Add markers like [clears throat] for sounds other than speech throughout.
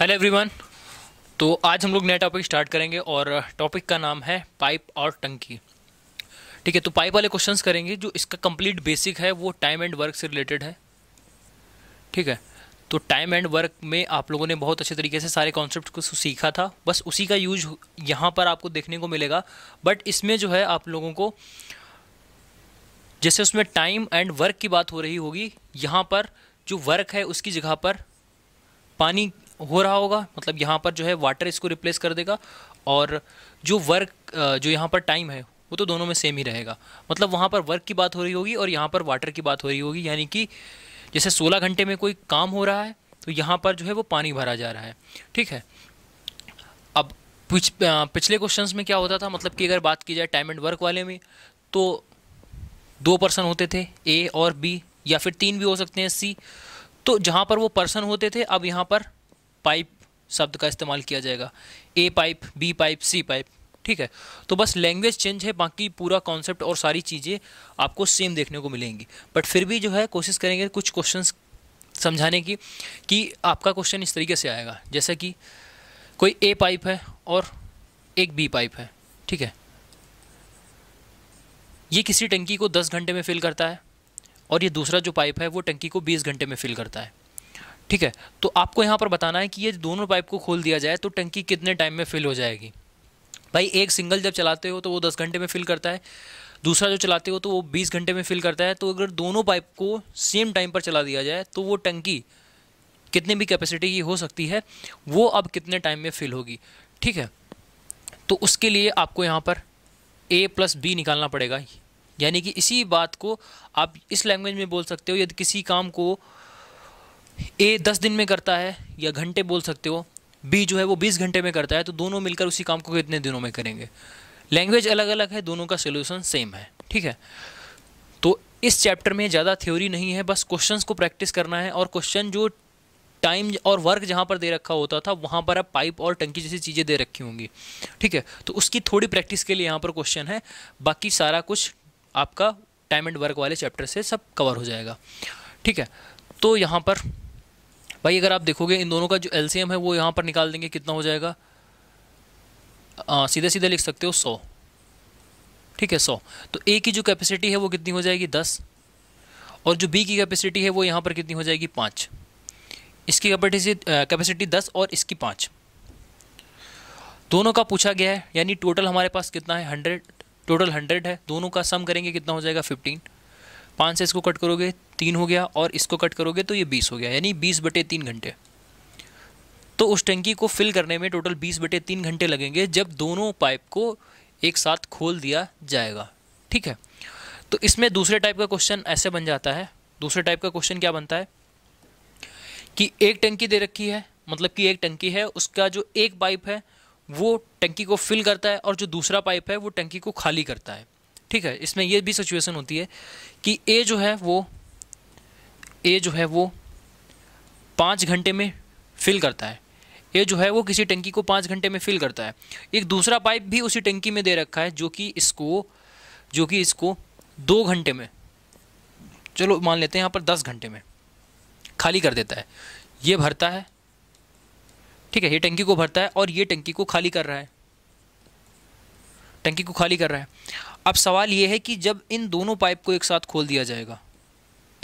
hello everyone तो आज हम लोग नया टॉपिक स्टार्ट करेंगे और टॉपिक uh, का नाम है पाइप और टंकी ठीक है तो पाइप वाले क्वेश्चंस करेंगे जो इसका कंप्लीट बेसिक है वो टाइम एंड वर्क से रिलेटेड है ठीक है तो टाइम एंड वर्क में आप लोगों ने बहुत अच्छे तरीके से सारे कॉन्सेप्ट को सीखा था बस उसी का यूज यहाँ पर आपको देखने को मिलेगा बट इसमें जो है आप लोगों को जैसे उसमें टाइम एंड वर्क की बात हो रही होगी यहाँ पर जो वर्क है उसकी जगह पर पानी हो रहा होगा मतलब यहाँ पर जो है वाटर इसको रिप्लेस कर देगा और जो वर्क जो यहाँ पर टाइम है वो तो दोनों में सेम ही रहेगा मतलब वहाँ पर वर्क की बात हो रही होगी और यहाँ पर वाटर की बात हो रही होगी यानी कि जैसे 16 घंटे में कोई काम हो रहा है तो यहाँ पर जो है वो पानी भरा जा रहा है ठीक है अब पिछ, पिछले क्वेश्चन में क्या होता था मतलब कि अगर बात की जाए टाइम एंड वर्क वाले में तो दो पर्सन होते थे ए और बी या फिर तीन भी हो सकते हैं सी तो जहाँ पर वो पर्सन होते थे अब यहाँ पर पाइप शब्द का इस्तेमाल किया जाएगा A pipe B pipe C pipe ठीक है तो बस लैंग्वेज चेंज है बाकी पूरा कॉन्सेप्ट और सारी चीज़ें आपको सेम देखने को मिलेंगी बट फिर भी जो है कोशिश करेंगे कुछ क्वेश्चन समझाने की कि आपका क्वेश्चन इस तरीके से आएगा जैसे कि कोई ए पाइप है और एक बी पाइप है ठीक है ये किसी टंकी को 10 घंटे में फिल करता है और ये दूसरा जो पाइप है वो टंकी को 20 घंटे में फिल करता है ठीक है तो आपको यहाँ पर बताना है कि ये दोनों पाइप को खोल दिया जाए तो टंकी कितने टाइम में फिल हो जाएगी भाई एक सिंगल जब चलाते हो तो वो दस घंटे में फिल करता है दूसरा जो चलाते हो तो वो बीस घंटे में फिल करता है तो अगर दोनों पाइप को सेम टाइम पर चला दिया जाए तो वो टंकी कितने भी कैपेसिटी की हो सकती है वो अब कितने टाइम में फिल होगी ठीक है तो उसके लिए आपको यहाँ पर ए प्लस बी निकालना पड़ेगा यानी कि इसी बात को आप इस लैंग्वेज में बोल सकते हो यदि किसी काम को ए दस दिन में करता है या घंटे बोल सकते हो बी जो है वो बीस घंटे में करता है तो दोनों मिलकर उसी काम को कितने दिनों में करेंगे लैंग्वेज अलग अलग है दोनों का सोल्यूशन सेम है ठीक है तो इस चैप्टर में ज़्यादा थ्योरी नहीं है बस क्वेश्चंस को प्रैक्टिस करना है और क्वेश्चन जो टाइम और वर्क जहाँ पर दे रखा होता था वहाँ पर आप पाइप और टंकी जैसी चीज़ें दे रखी होंगी ठीक है तो उसकी थोड़ी प्रैक्टिस के लिए यहाँ पर क्वेश्चन है बाकी सारा कुछ आपका टाइम एंड वर्क वाले चैप्टर से सब कवर हो जाएगा ठीक है तो यहाँ पर भाई अगर आप देखोगे इन दोनों का जो एल है वो यहाँ पर निकाल देंगे कितना हो जाएगा आ, सीधे सीधे लिख सकते हो सौ ठीक है सौ तो ए की जो कैपेसिटी है वो कितनी हो जाएगी दस और जो बी की कैपेसिटी है वो यहाँ पर कितनी हो जाएगी पाँच इसकी कैपेसिटी कैपेसिटी दस और इसकी पाँच दोनों का पूछा गया है यानी टोटल हमारे पास कितना है हंड्रेड टोटल हंड्रेड है दोनों का सम करेंगे कितना हो जाएगा फिफ्टीन पाँच से इसको कट करोगे तीन हो गया और इसको कट करोगे तो ये बीस हो गया यानी बीस बटे तीन घंटे तो उस टंकी को फिल करने में टोटल बीस बटे तीन घंटे लगेंगे जब दोनों पाइप को एक साथ खोल दिया जाएगा ठीक है तो इसमें दूसरे टाइप का क्वेश्चन ऐसे बन जाता है दूसरे टाइप का क्वेश्चन क्या बनता है कि एक टंकी दे रखी है मतलब कि एक टंकी है उसका जो एक पाइप है वो टंकी को फिल करता है और जो दूसरा पाइप है वो टंकी को खाली करता है ठीक है इसमें यह भी सिचुएशन होती है कि ए जो है वो ए जो है वो पाँच घंटे में फिल करता है ये जो है वो किसी टंकी को पाँच घंटे में फिल करता है एक दूसरा पाइप भी उसी टंकी में दे रखा है जो कि इसको जो कि इसको दो घंटे में चलो मान लेते हैं यहाँ पर दस घंटे में खाली कर देता है ये भरता है ठीक है ये टंकी को भरता है और ये टंकी को खाली कर रहा है टंकी को खाली कर रहा है अब सवाल ये है कि जब इन दोनों पाइप को एक साथ खोल दिया जाएगा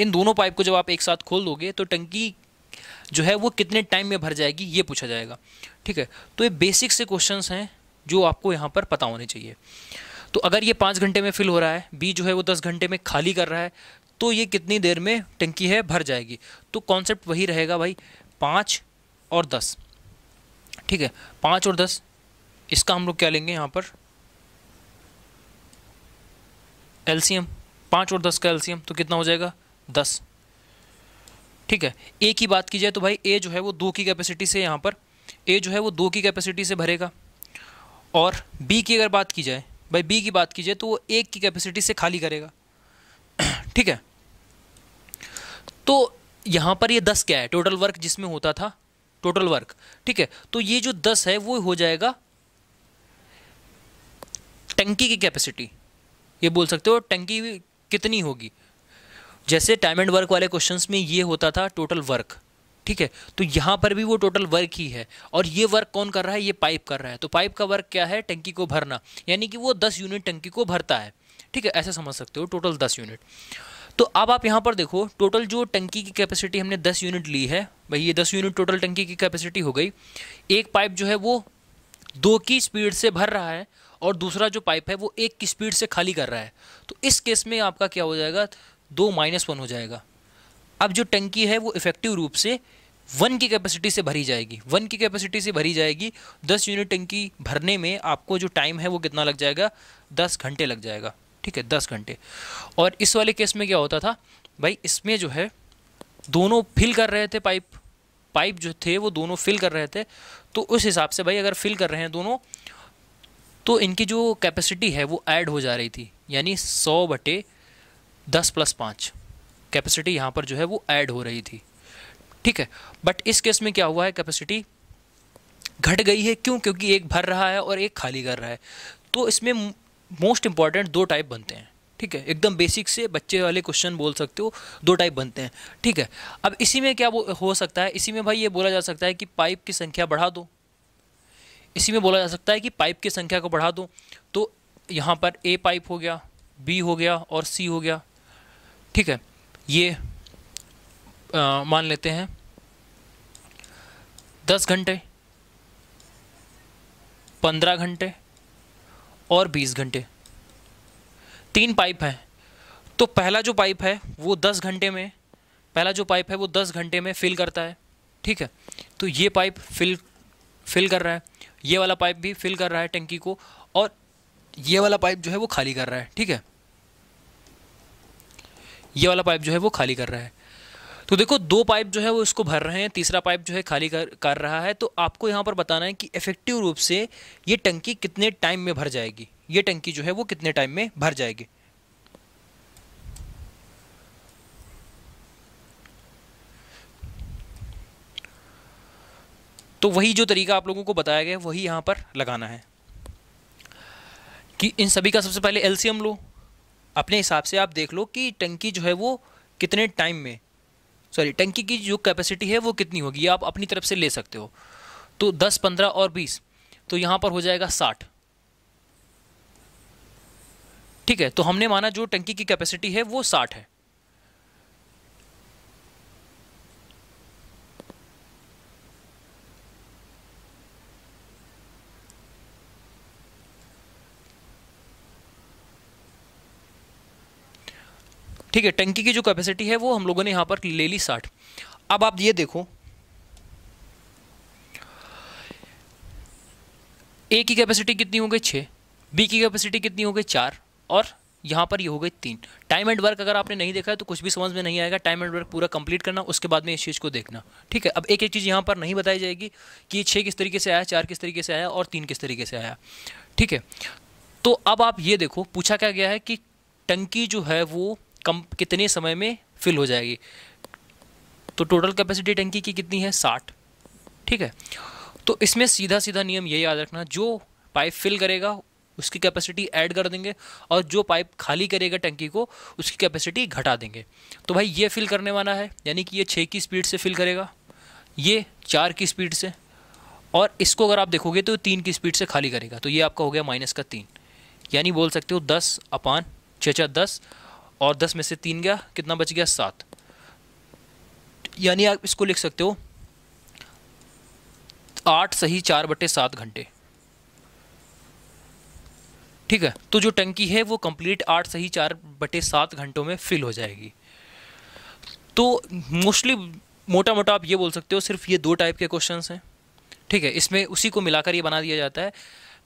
इन दोनों पाइप को जब आप एक साथ खोल दोगे तो टंकी जो है वो कितने टाइम में भर जाएगी ये पूछा जाएगा ठीक है तो ये बेसिक से क्वेश्चन हैं जो आपको यहाँ पर पता होने चाहिए तो अगर ये पाँच घंटे में फिल हो रहा है बी जो है वो दस घंटे में खाली कर रहा है तो ये कितनी देर में टंकी है भर जाएगी तो कॉन्सेप्ट वही रहेगा भाई पाँच और दस ठीक है पाँच और दस इसका हम लोग क्या लेंगे यहाँ पर एलसीएम पाँच और दस का एलसीएम तो कितना हो जाएगा दस ठीक है ए की बात की जाए तो भाई ए जो है वो दो की कैपेसिटी से यहाँ पर ए जो है वो दो की कैपेसिटी से भरेगा और बी की अगर बात की जाए भाई बी की बात की जाए तो वो एक की कैपेसिटी से खाली करेगा [clears throat] ठीक है तो यहाँ पर ये दस क्या है टोटल वर्क जिसमें होता था टोटल वर्क ठीक है तो ये जो दस है वो हो जाएगा टंकी की कैपेसिटी ये बोल सकते हो टंकी कितनी होगी जैसे टाइम एंड वर्क वाले क्वेश्चंस में ये होता था टोटल वर्क ठीक है तो यहाँ पर भी वो टोटल वर्क ही है और ये वर्क कौन कर रहा है ये पाइप कर रहा है तो पाइप का वर्क क्या है टंकी को भरना यानी कि वो दस यूनिट टंकी को भरता है ठीक है ऐसा समझ सकते हो टोटल दस यूनिट तो अब आप यहाँ पर देखो टोटल जो टंकी की कैपेसिटी हमने दस यूनिट ली है भाई ये दस यूनिट टोटल टंकी की कैपेसिटी हो गई एक पाइप जो है वो दो की स्पीड से भर रहा है और दूसरा जो पाइप है वो एक की स्पीड से खाली कर रहा है तो इस केस में आपका क्या हो जाएगा दो माइनस वन हो जाएगा अब जो टंकी है वो इफेक्टिव रूप से वन की कैपेसिटी से भरी जाएगी वन की कैपेसिटी से भरी जाएगी दस यूनिट टंकी भरने में आपको जो टाइम है वो कितना लग जाएगा दस घंटे लग जाएगा ठीक है दस घंटे और इस वाले केस में क्या होता था भाई इसमें जो है दोनों फिल कर रहे थे पाइप पाइप जो थे वो दोनों फिल कर रहे थे तो उस हिसाब से भाई अगर फिल कर रहे हैं दोनों तो इनकी जो कैपेसिटी है वो ऐड हो जा रही थी यानी सौ बटे दस प्लस पाँच कैपेसिटी यहाँ पर जो है वो ऐड हो रही थी ठीक है बट इस केस में क्या हुआ है कैपेसिटी घट गई है क्यों क्योंकि एक भर रहा है और एक खाली कर रहा है तो इसमें मोस्ट इंपॉर्टेंट दो टाइप बनते हैं ठीक है एकदम बेसिक से बच्चे वाले क्वेश्चन बोल सकते हो दो टाइप बनते हैं ठीक है अब इसी में क्या हो सकता है इसी में भाई ये बोला जा सकता है कि पाइप की संख्या बढ़ा दो इसी में बोला जा सकता है कि पाइप की संख्या को बढ़ा दो तो यहाँ पर ए पाइप हो गया बी हो गया और सी हो गया ठीक है ये आ, मान लेते हैं दस घंटे पंद्रह घंटे और बीस घंटे तीन पाइप हैं तो पहला जो पाइप है वो दस घंटे में पहला जो पाइप है वो दस घंटे में फिल करता है ठीक है तो ये पाइप फिल फिल कर रहा है ये वाला पाइप भी फिल कर रहा है टंकी को और ये वाला पाइप जो है वो खाली कर रहा है ठीक है ये वाला पाइप जो है वो खाली कर रहा है तो देखो दो पाइप जो है वो इसको भर रहे हैं तीसरा पाइप जो है खाली कर कर रहा है तो आपको यहाँ पर बताना है कि इफेक्टिव रूप से ये टंकी कितने टाइम में भर जाएगी ये टंकी जो है वो कितने टाइम में भर जाएगी तो वही जो तरीका आप लोगों को बताया गया वही यहाँ पर लगाना है कि इन सभी का सबसे पहले एलसीएम लो अपने हिसाब से आप देख लो कि टंकी जो है वो कितने टाइम में सॉरी टंकी की जो कैपेसिटी है वो कितनी होगी आप अपनी तरफ से ले सकते हो तो दस पंद्रह और बीस तो यहाँ पर हो जाएगा साठ ठीक है तो हमने माना जो टंकी की कैपेसिटी है वो साठ है ठीक है टंकी की जो कैपेसिटी है वो हम लोगों ने यहां पर ले ली साठ अब आप ये देखो ए की कैपेसिटी कितनी हो गई छः बी की कैपेसिटी कितनी हो गई चार और यहाँ पर ये हो गए तीन टाइम एंड वर्क अगर आपने नहीं देखा है तो कुछ भी समझ में नहीं आएगा टाइम एंड वर्क पूरा कंप्लीट करना उसके बाद में इस चीज़ को देखना ठीक है अब एक एक चीज़ यहाँ पर नहीं बताई जाएगी कि छः किस तरीके से आया चार किस तरीके से आया और तीन किस तरीके से आया ठीक है तो अब आप ये देखो पूछा क्या गया है कि टंकी जो है वो कम कितने समय में फिल हो जाएगी तो टोटल कैपेसिटी टंकी की कितनी है साठ ठीक है तो इसमें सीधा सीधा नियम ये याद रखना जो पाइप फिल करेगा उसकी कैपेसिटी ऐड कर देंगे और जो पाइप खाली करेगा टंकी को उसकी कैपेसिटी घटा देंगे तो भाई ये फिल करने वाला है यानी कि ये छः की स्पीड से फिल करेगा ये चार की स्पीड से और इसको अगर आप देखोगे तो तीन की स्पीड से खाली करेगा तो ये आपका हो गया माइनस का तीन यानी बोल सकते हो दस अपान छः छः दस और दस में से तीन गया कितना बच गया सात यानी आप इसको लिख सकते हो आठ सही चार बटे सात घंटे ठीक है तो जो टंकी है वो कंप्लीट आठ सही चार बटे सात घंटों में फिल हो जाएगी तो मोस्टली मोटा मोटा आप ये बोल सकते हो सिर्फ ये दो टाइप के क्वेश्चंस हैं ठीक है इसमें उसी को मिलाकर ये बना दिया जाता है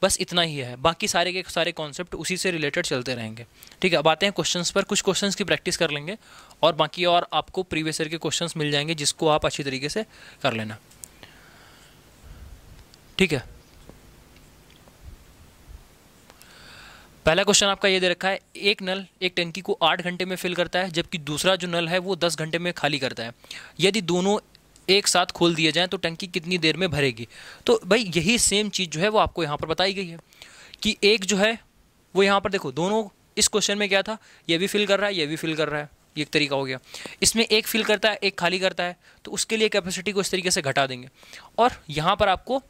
बस इतना ही है बाकी सारे के सारे कॉन्सेप्ट उसी से रिलेटेड चलते रहेंगे ठीक है अब आते हैं क्वेश्चंस पर कुछ क्वेश्चंस की प्रैक्टिस कर लेंगे और बाकी और आपको प्रीवियस ईयर के क्वेश्चंस मिल जाएंगे जिसको आप अच्छी तरीके से कर लेना ठीक है पहला क्वेश्चन आपका ये दे रखा है एक नल एक टंकी को आठ घंटे में फिल करता है जबकि दूसरा जो नल है वो दस घंटे में खाली करता है यदि दोनों एक साथ खोल दिए जाएँ तो टंकी कितनी देर में भरेगी तो भाई यही सेम चीज़ जो है वो आपको यहाँ पर बताई गई है कि एक जो है वो यहाँ पर देखो दोनों इस क्वेश्चन में क्या था ये भी फिल कर रहा है ये भी फिल कर रहा है ये एक तरीका हो गया इसमें एक फिल करता है एक खाली करता है तो उसके लिए कैपेसिटी को इस तरीके से घटा देंगे और यहाँ पर आपको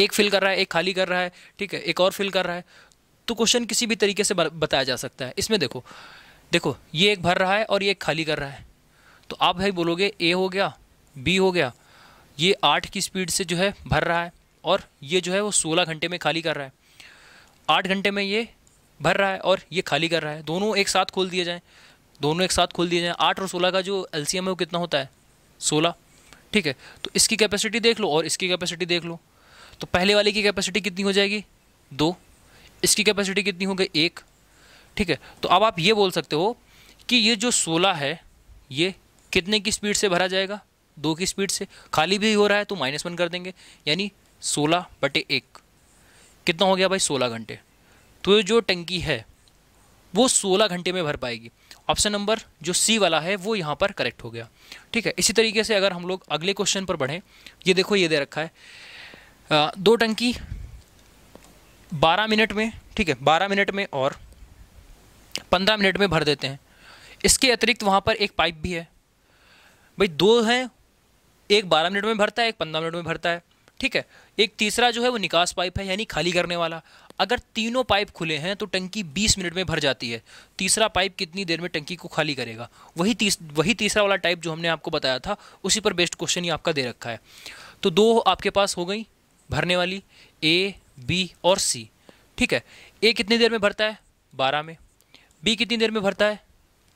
एक फिल कर रहा है एक खाली कर रहा है ठीक है एक और फिल कर रहा है तो क्वेश्चन किसी भी तरीके से बताया जा सकता है इसमें देखो देखो ये एक भर रहा है और ये एक खाली कर रहा है तो आप भाई बोलोगे ए हो गया बी हो गया ये आठ की स्पीड से जो है भर रहा है और ये जो है वो सोलह घंटे में खाली कर रहा है आठ घंटे में ये भर रहा है और ये खाली कर रहा है दोनों एक साथ खोल दिए जाएँ दोनों एक साथ खोल दिए जाएँ आठ और सोलह का जो एल है वो कितना होता है सोलह ठीक है तो इसकी कैपेसिटी देख लो और इसकी कैपेसिटी देख लो तो पहले वाले की कैपेसिटी कितनी हो जाएगी दो इसकी कैपेसिटी कितनी हो गई एक ठीक है तो अब आप ये बोल सकते हो कि ये जो सोलह है ये कितने की स्पीड से भरा जाएगा दो की स्पीड से खाली भी हो रहा है तो माइनस वन कर देंगे यानी सोलह बटे एक कितना हो गया भाई सोलह घंटे तो जो टंकी है वो सोलह घंटे में भर पाएगी ऑप्शन नंबर जो सी वाला है वो यहाँ पर करेक्ट हो गया ठीक है इसी तरीके से अगर हम लोग अगले क्वेश्चन पर बढ़ें ये देखो ये दे रखा है आ, दो टंकी बारह मिनट में ठीक है बारह मिनट में और पंद्रह मिनट में भर देते हैं इसके अतिरिक्त वहाँ पर एक पाइप भी है भाई दो हैं एक बारह मिनट में भरता है एक पंद्रह मिनट में भरता है ठीक है एक तीसरा जो है वो निकास पाइप है यानी खाली करने वाला अगर तीनों पाइप खुले हैं तो टंकी 20 मिनट में भर जाती है तीसरा पाइप कितनी देर में टंकी को खाली करेगा वही तीस वही तीसरा वाला टाइप जो हमने आपको बताया था उसी पर बेस्ट क्वेश्चन ही आपका दे रखा है तो दो आपके पास हो गई भरने वाली ए बी और सी ठीक है ए कितनी देर में भरता है बारह में बी कितनी देर में भरता है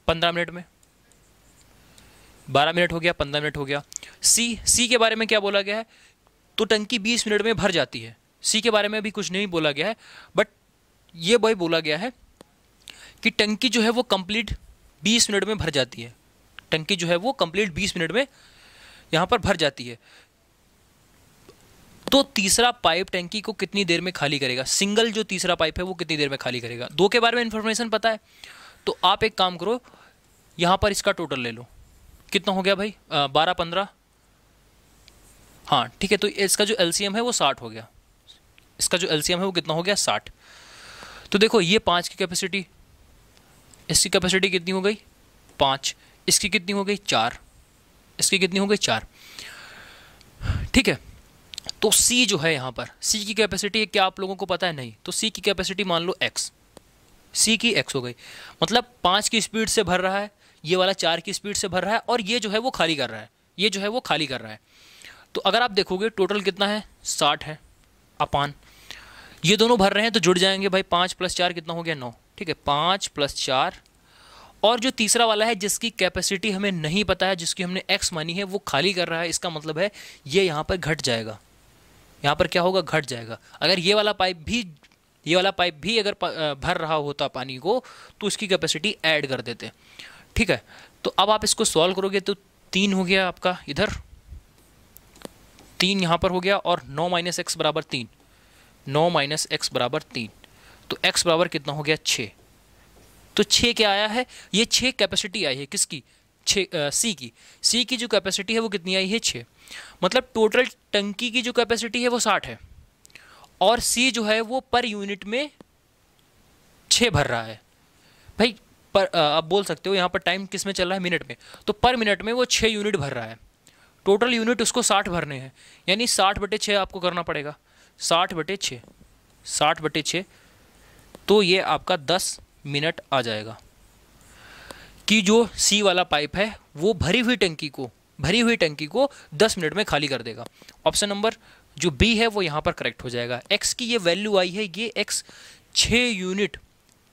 पंद्रह मिनट में बारह मिनट हो गया पंद्रह मिनट हो गया सी सी के बारे में क्या बोला गया है तो टंकी बीस मिनट में भर जाती है सी के बारे में भी कुछ नहीं बोला गया है बट ये भाई बोला गया है कि टंकी जो है वो कंप्लीट बीस मिनट में भर जाती है टंकी जो है वो कंप्लीट बीस मिनट में यहाँ पर भर जाती है तो तीसरा पाइप टंकी को कितनी देर में खाली करेगा सिंगल जो तीसरा पाइप है वो कितनी देर में खाली करेगा दो के बारे में इन्फॉर्मेशन पता है तो आप एक काम करो यहाँ पर इसका टोटल ले लो कितना हो गया भाई बारह पंद्रह हाँ ठीक है तो इसका जो एल है वो साठ हो गया इसका जो एल है वो कितना हो गया साठ तो देखो ये पाँच की कैपेसिटी इसकी कैपेसिटी कितनी हो गई पाँच इसकी कितनी हो गई चार इसकी कितनी हो गई चार ठीक है तो सी जो है यहाँ पर सी की कैपेसिटी क्या आप लोगों को पता है नहीं तो सी की कैपेसिटी मान लो एक्स सी की एक्स हो गई मतलब पाँच की स्पीड से भर रहा है ये वाला चार की स्पीड से भर रहा है और ये जो है वो खाली कर रहा है ये जो है वो खाली कर रहा है तो अगर आप देखोगे टोटल कितना है साठ है अपान ये दोनों भर रहे हैं तो जुड़ जाएंगे भाई पाँच प्लस चार कितना हो गया नौ ठीक है पाँच प्लस चार और जो तीसरा वाला है जिसकी कैपेसिटी हमें नहीं पता है जिसकी हमने एक्स मानी है वो खाली कर रहा है इसका मतलब है ये यहाँ पर घट जाएगा यहाँ पर क्या होगा घट जाएगा अगर ये वाला पाइप भी ये वाला पाइप भी अगर भर रहा होता पानी को तो उसकी कैपेसिटी ऐड कर देते ठीक है तो अब आप इसको सॉल्व करोगे तो तीन हो गया आपका इधर तीन यहाँ पर हो गया और नौ माइनस एक्स बराबर तीन नौ माइनस एक्स बराबर तीन तो एक्स बराबर कितना हो गया छः तो छः क्या आया है ये छः कैपेसिटी आई है किसकी छः सी की सी की जो कैपेसिटी है वो कितनी आई है छः मतलब टोटल टंकी की जो कैपेसिटी है वो साठ है और सी जो है वो पर यूनिट में छः भर रहा है भाई पर आप बोल सकते हो यहाँ पर टाइम किस में चल रहा है मिनट में तो पर मिनट में वो छः यूनिट भर रहा है टोटल यूनिट उसको साठ भरने हैं यानी साठ बटे छः आपको करना पड़ेगा साठ बटे छः साठ बटे छः तो ये आपका दस मिनट आ जाएगा कि जो सी वाला पाइप है वो भरी हुई टंकी को भरी हुई टंकी को दस मिनट में खाली कर देगा ऑप्शन नंबर जो बी है वो यहाँ पर करेक्ट हो जाएगा एक्स की ये वैल्यू आई है ये एक्स छः यूनिट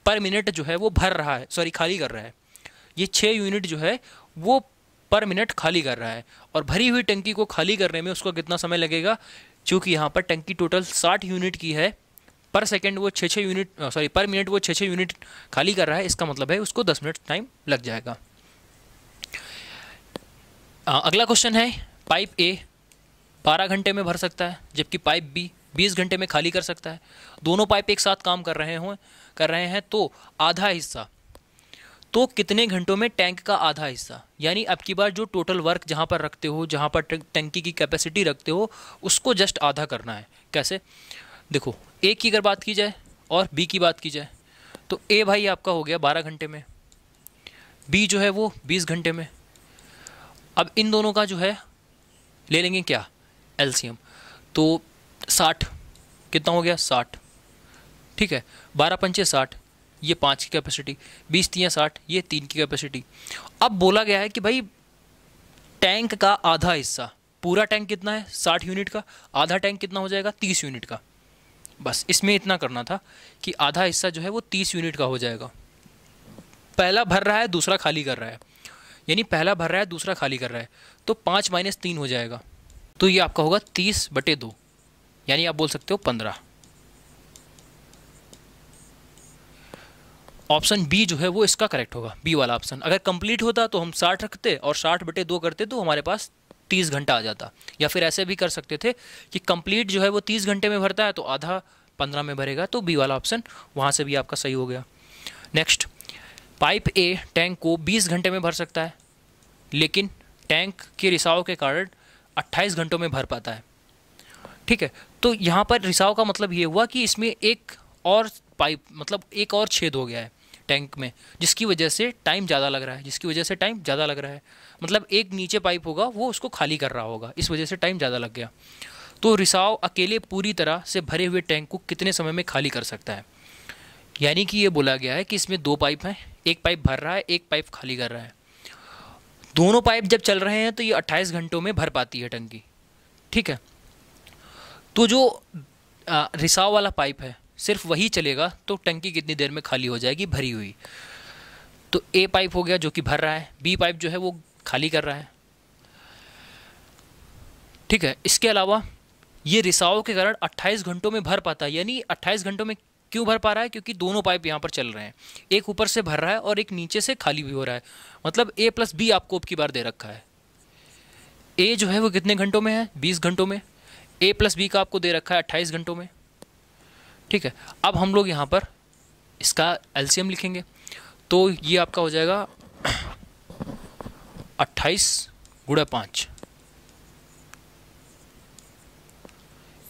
पर मिनट जो है वो भर रहा है सॉरी खाली कर रहा है ये छः यूनिट जो है वो पर मिनट खाली कर रहा है और भरी हुई टंकी को खाली करने में उसको कितना समय लगेगा चूँकि यहाँ पर टंकी टोटल साठ यूनिट की है पर सेकेंड वो छः छः यूनिट सॉरी पर मिनट वो छः छः यूनिट खाली कर रहा है इसका मतलब है उसको दस मिनट टाइम लग जाएगा आ, अगला क्वेश्चन है पाइप ए बारह घंटे में भर सकता है जबकि पाइप बी बीस घंटे में खाली कर सकता है दोनों पाइप एक साथ काम कर रहे हों कर रहे हैं तो आधा हिस्सा तो कितने घंटों में टैंक का आधा हिस्सा यानी अब की बार जो टोटल वर्क जहाँ पर रखते हो जहाँ पर टंकी की कैपेसिटी रखते हो उसको जस्ट आधा करना है कैसे देखो ए की अगर बात की जाए और बी की बात की जाए तो ए भाई आपका हो गया बारह घंटे में बी जो है वो बीस घंटे में अब इन दोनों का जो है ले लेंगे क्या एल्शियम तो साठ कितना हो गया साठ ठीक है बारह पंचे साठ ये पाँच की कैपेसिटी बीस तीन साठ ये तीन की कैपेसिटी अब बोला गया है कि भाई टैंक का आधा हिस्सा पूरा टैंक कितना है साठ यूनिट का आधा टैंक कितना हो जाएगा तीस यूनिट का बस इसमें इतना करना था कि आधा हिस्सा जो है वो तीस यूनिट का हो जाएगा पहला भर रहा है दूसरा खाली कर रहा है यानी पहला भर रहा है दूसरा खाली कर रहा है तो पाँच माइनस तीन हो जाएगा तो ये आपका होगा तीस बटे दो यानी आप बोल सकते हो पंद्रह ऑप्शन बी जो है वो इसका करेक्ट होगा बी वाला ऑप्शन अगर कंप्लीट होता तो हम साठ रखते और साठ बटे दो करते तो हमारे पास तीस घंटा आ जाता या फिर ऐसे भी कर सकते थे कि कंप्लीट जो है वो तीस घंटे में भरता है तो आधा पंद्रह में भरेगा तो बी वाला ऑप्शन वहाँ से भी आपका सही हो गया नेक्स्ट पाइप ए टैंक को बीस घंटे में भर सकता है लेकिन टैंक के रिसाव के कारण अट्ठाईस घंटों में भर पाता है ठीक है तो यहाँ पर रिसाव का मतलब ये हुआ कि इसमें एक और पाइप मतलब एक और छेद हो गया है टैंक में जिसकी वजह से टाइम ज़्यादा लग रहा है जिसकी वजह से टाइम ज़्यादा लग रहा है मतलब एक नीचे पाइप होगा वो उसको खाली कर रहा होगा इस वजह से टाइम ज़्यादा लग गया तो रिसाव अकेले पूरी तरह से भरे हुए टैंक को कितने समय में खाली कर सकता है यानी कि ये बोला गया है कि इसमें दो पाइप हैं एक पाइप भर रहा है एक पाइप खाली कर रहा है दोनों पाइप जब चल रहे हैं तो ये 28 घंटों में भर पाती है टंकी ठीक है तो जो रिसाव वाला पाइप है सिर्फ वही चलेगा तो टंकी कितनी देर में खाली हो जाएगी भरी हुई तो ए पाइप हो गया जो कि भर रहा है बी पाइप जो है वो खाली कर रहा है ठीक है इसके अलावा ये रिसाव के कारण 28 घंटों में भर पाता है यानी 28 घंटों में क्यों भर पा रहा है क्योंकि दोनों पाइप यहाँ पर चल रहे हैं एक ऊपर से भर रहा है और एक नीचे से खाली भी हो रहा है मतलब ए प्लस बी आपको अब की बार दे रखा है ए जो है वो कितने घंटों में है बीस घंटों में ए प्लस बी का आपको दे रखा है अट्ठाईस घंटों में ठीक है अब हम लोग यहाँ पर इसका एलसीएम लिखेंगे तो ये आपका हो जाएगा अट्ठाईस गुड़ा पाँच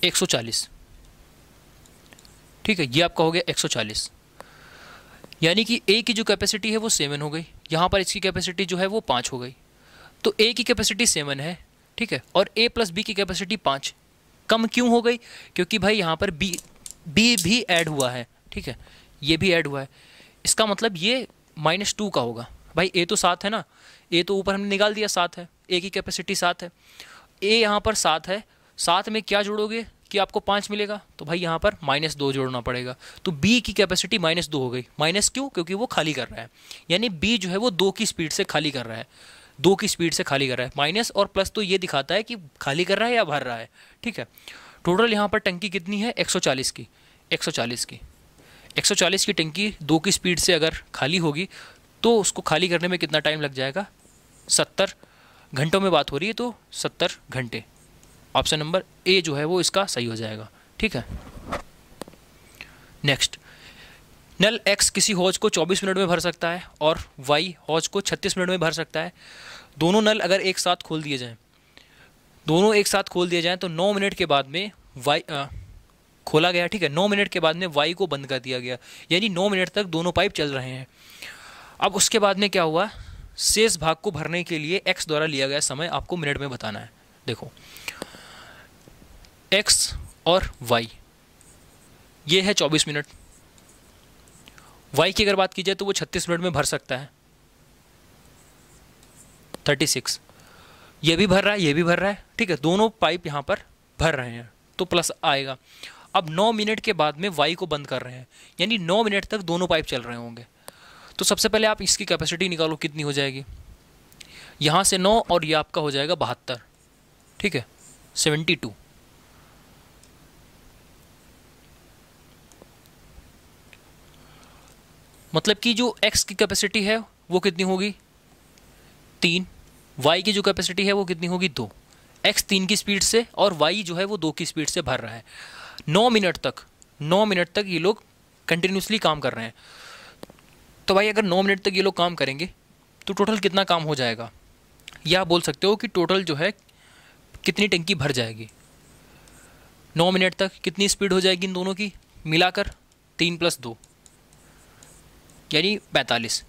एक सौ चालीस ठीक है ये आपका हो गया एक सौ चालीस यानी कि ए की जो कैपेसिटी है वो सेवन हो गई यहाँ पर इसकी कैपेसिटी जो है वो पाँच हो गई तो ए की कैपेसिटी सेवन है ठीक है और ए प्लस बी की कैपेसिटी पाँच कम क्यों हो गई क्योंकि भाई यहाँ पर बी बी भी ऐड हुआ है ठीक है ये भी ऐड हुआ है इसका मतलब ये माइनस टू का होगा भाई ए तो सात है ना ए तो ऊपर हमने निकाल दिया सात है ए की कैपेसिटी सात है ए यहाँ पर सात है सात में क्या जोड़ोगे कि आपको पाँच मिलेगा तो भाई यहाँ पर माइनस दो जोड़ना पड़ेगा तो बी की कैपेसिटी माइनस दो हो गई माइनस क्यों क्योंकि वो खाली कर रहा है यानी बी जो है वो दो की स्पीड से खाली कर रहा है दो की स्पीड से खाली कर रहा है माइनस और प्लस तो ये दिखाता है कि खाली कर रहा है या भर रहा है ठीक है टोटल यहाँ पर टंकी कितनी है 140 की 140 की 140 की टंकी दो की स्पीड से अगर खाली होगी तो उसको खाली करने में कितना टाइम लग जाएगा सत्तर घंटों में बात हो रही है तो सत्तर घंटे ऑप्शन नंबर ए जो है वो इसका सही हो जाएगा ठीक है नेक्स्ट नल एक्स किसी हौज को 24 मिनट में भर सकता है और वाई हौज को 36 मिनट में भर सकता है दोनों नल अगर एक साथ खोल दिए जाएं दोनों एक साथ खोल दिए जाएं तो 9 मिनट के बाद में वाई आ, खोला गया ठीक है नौ मिनट के बाद में वाई को बंद कर दिया गया यानी नौ मिनट तक दोनों पाइप चल रहे हैं अब उसके बाद में क्या हुआ शेष भाग को भरने के लिए एक्स द्वारा लिया गया समय आपको मिनट में बताना है देखो एक्स और वाई ये है चौबीस मिनट वाई की अगर बात की जाए तो वो छत्तीस मिनट में भर सकता है थर्टी सिक्स ये भी भर रहा है ये भी भर रहा है ठीक है दोनों पाइप यहाँ पर भर रहे हैं तो प्लस आएगा अब नौ मिनट के बाद में वाई को बंद कर रहे हैं यानी नौ मिनट तक दोनों पाइप चल रहे होंगे तो सबसे पहले आप इसकी कैपेसिटी निकालो कितनी हो जाएगी यहाँ से नौ और ये आपका हो जाएगा बहत्तर ठीक है सेवेंटी टू मतलब कि जो एक्स की कैपेसिटी है वो कितनी होगी तीन वाई की जो कैपेसिटी है वो कितनी होगी दो एक्स तीन की स्पीड से और वाई जो है वो दो की स्पीड से भर रहा है नौ मिनट तक नौ मिनट तक ये लोग कंटिन्यूसली काम कर रहे हैं तो भाई अगर नौ मिनट तक ये लोग काम करेंगे तो टोटल कितना काम हो जाएगा या बोल सकते हो कि टोटल जो है कितनी टंकी भर जाएगी नौ मिनट तक कितनी स्पीड हो जाएगी इन दोनों की मिलाकर तीन प्लस दो यानी पैंतालीस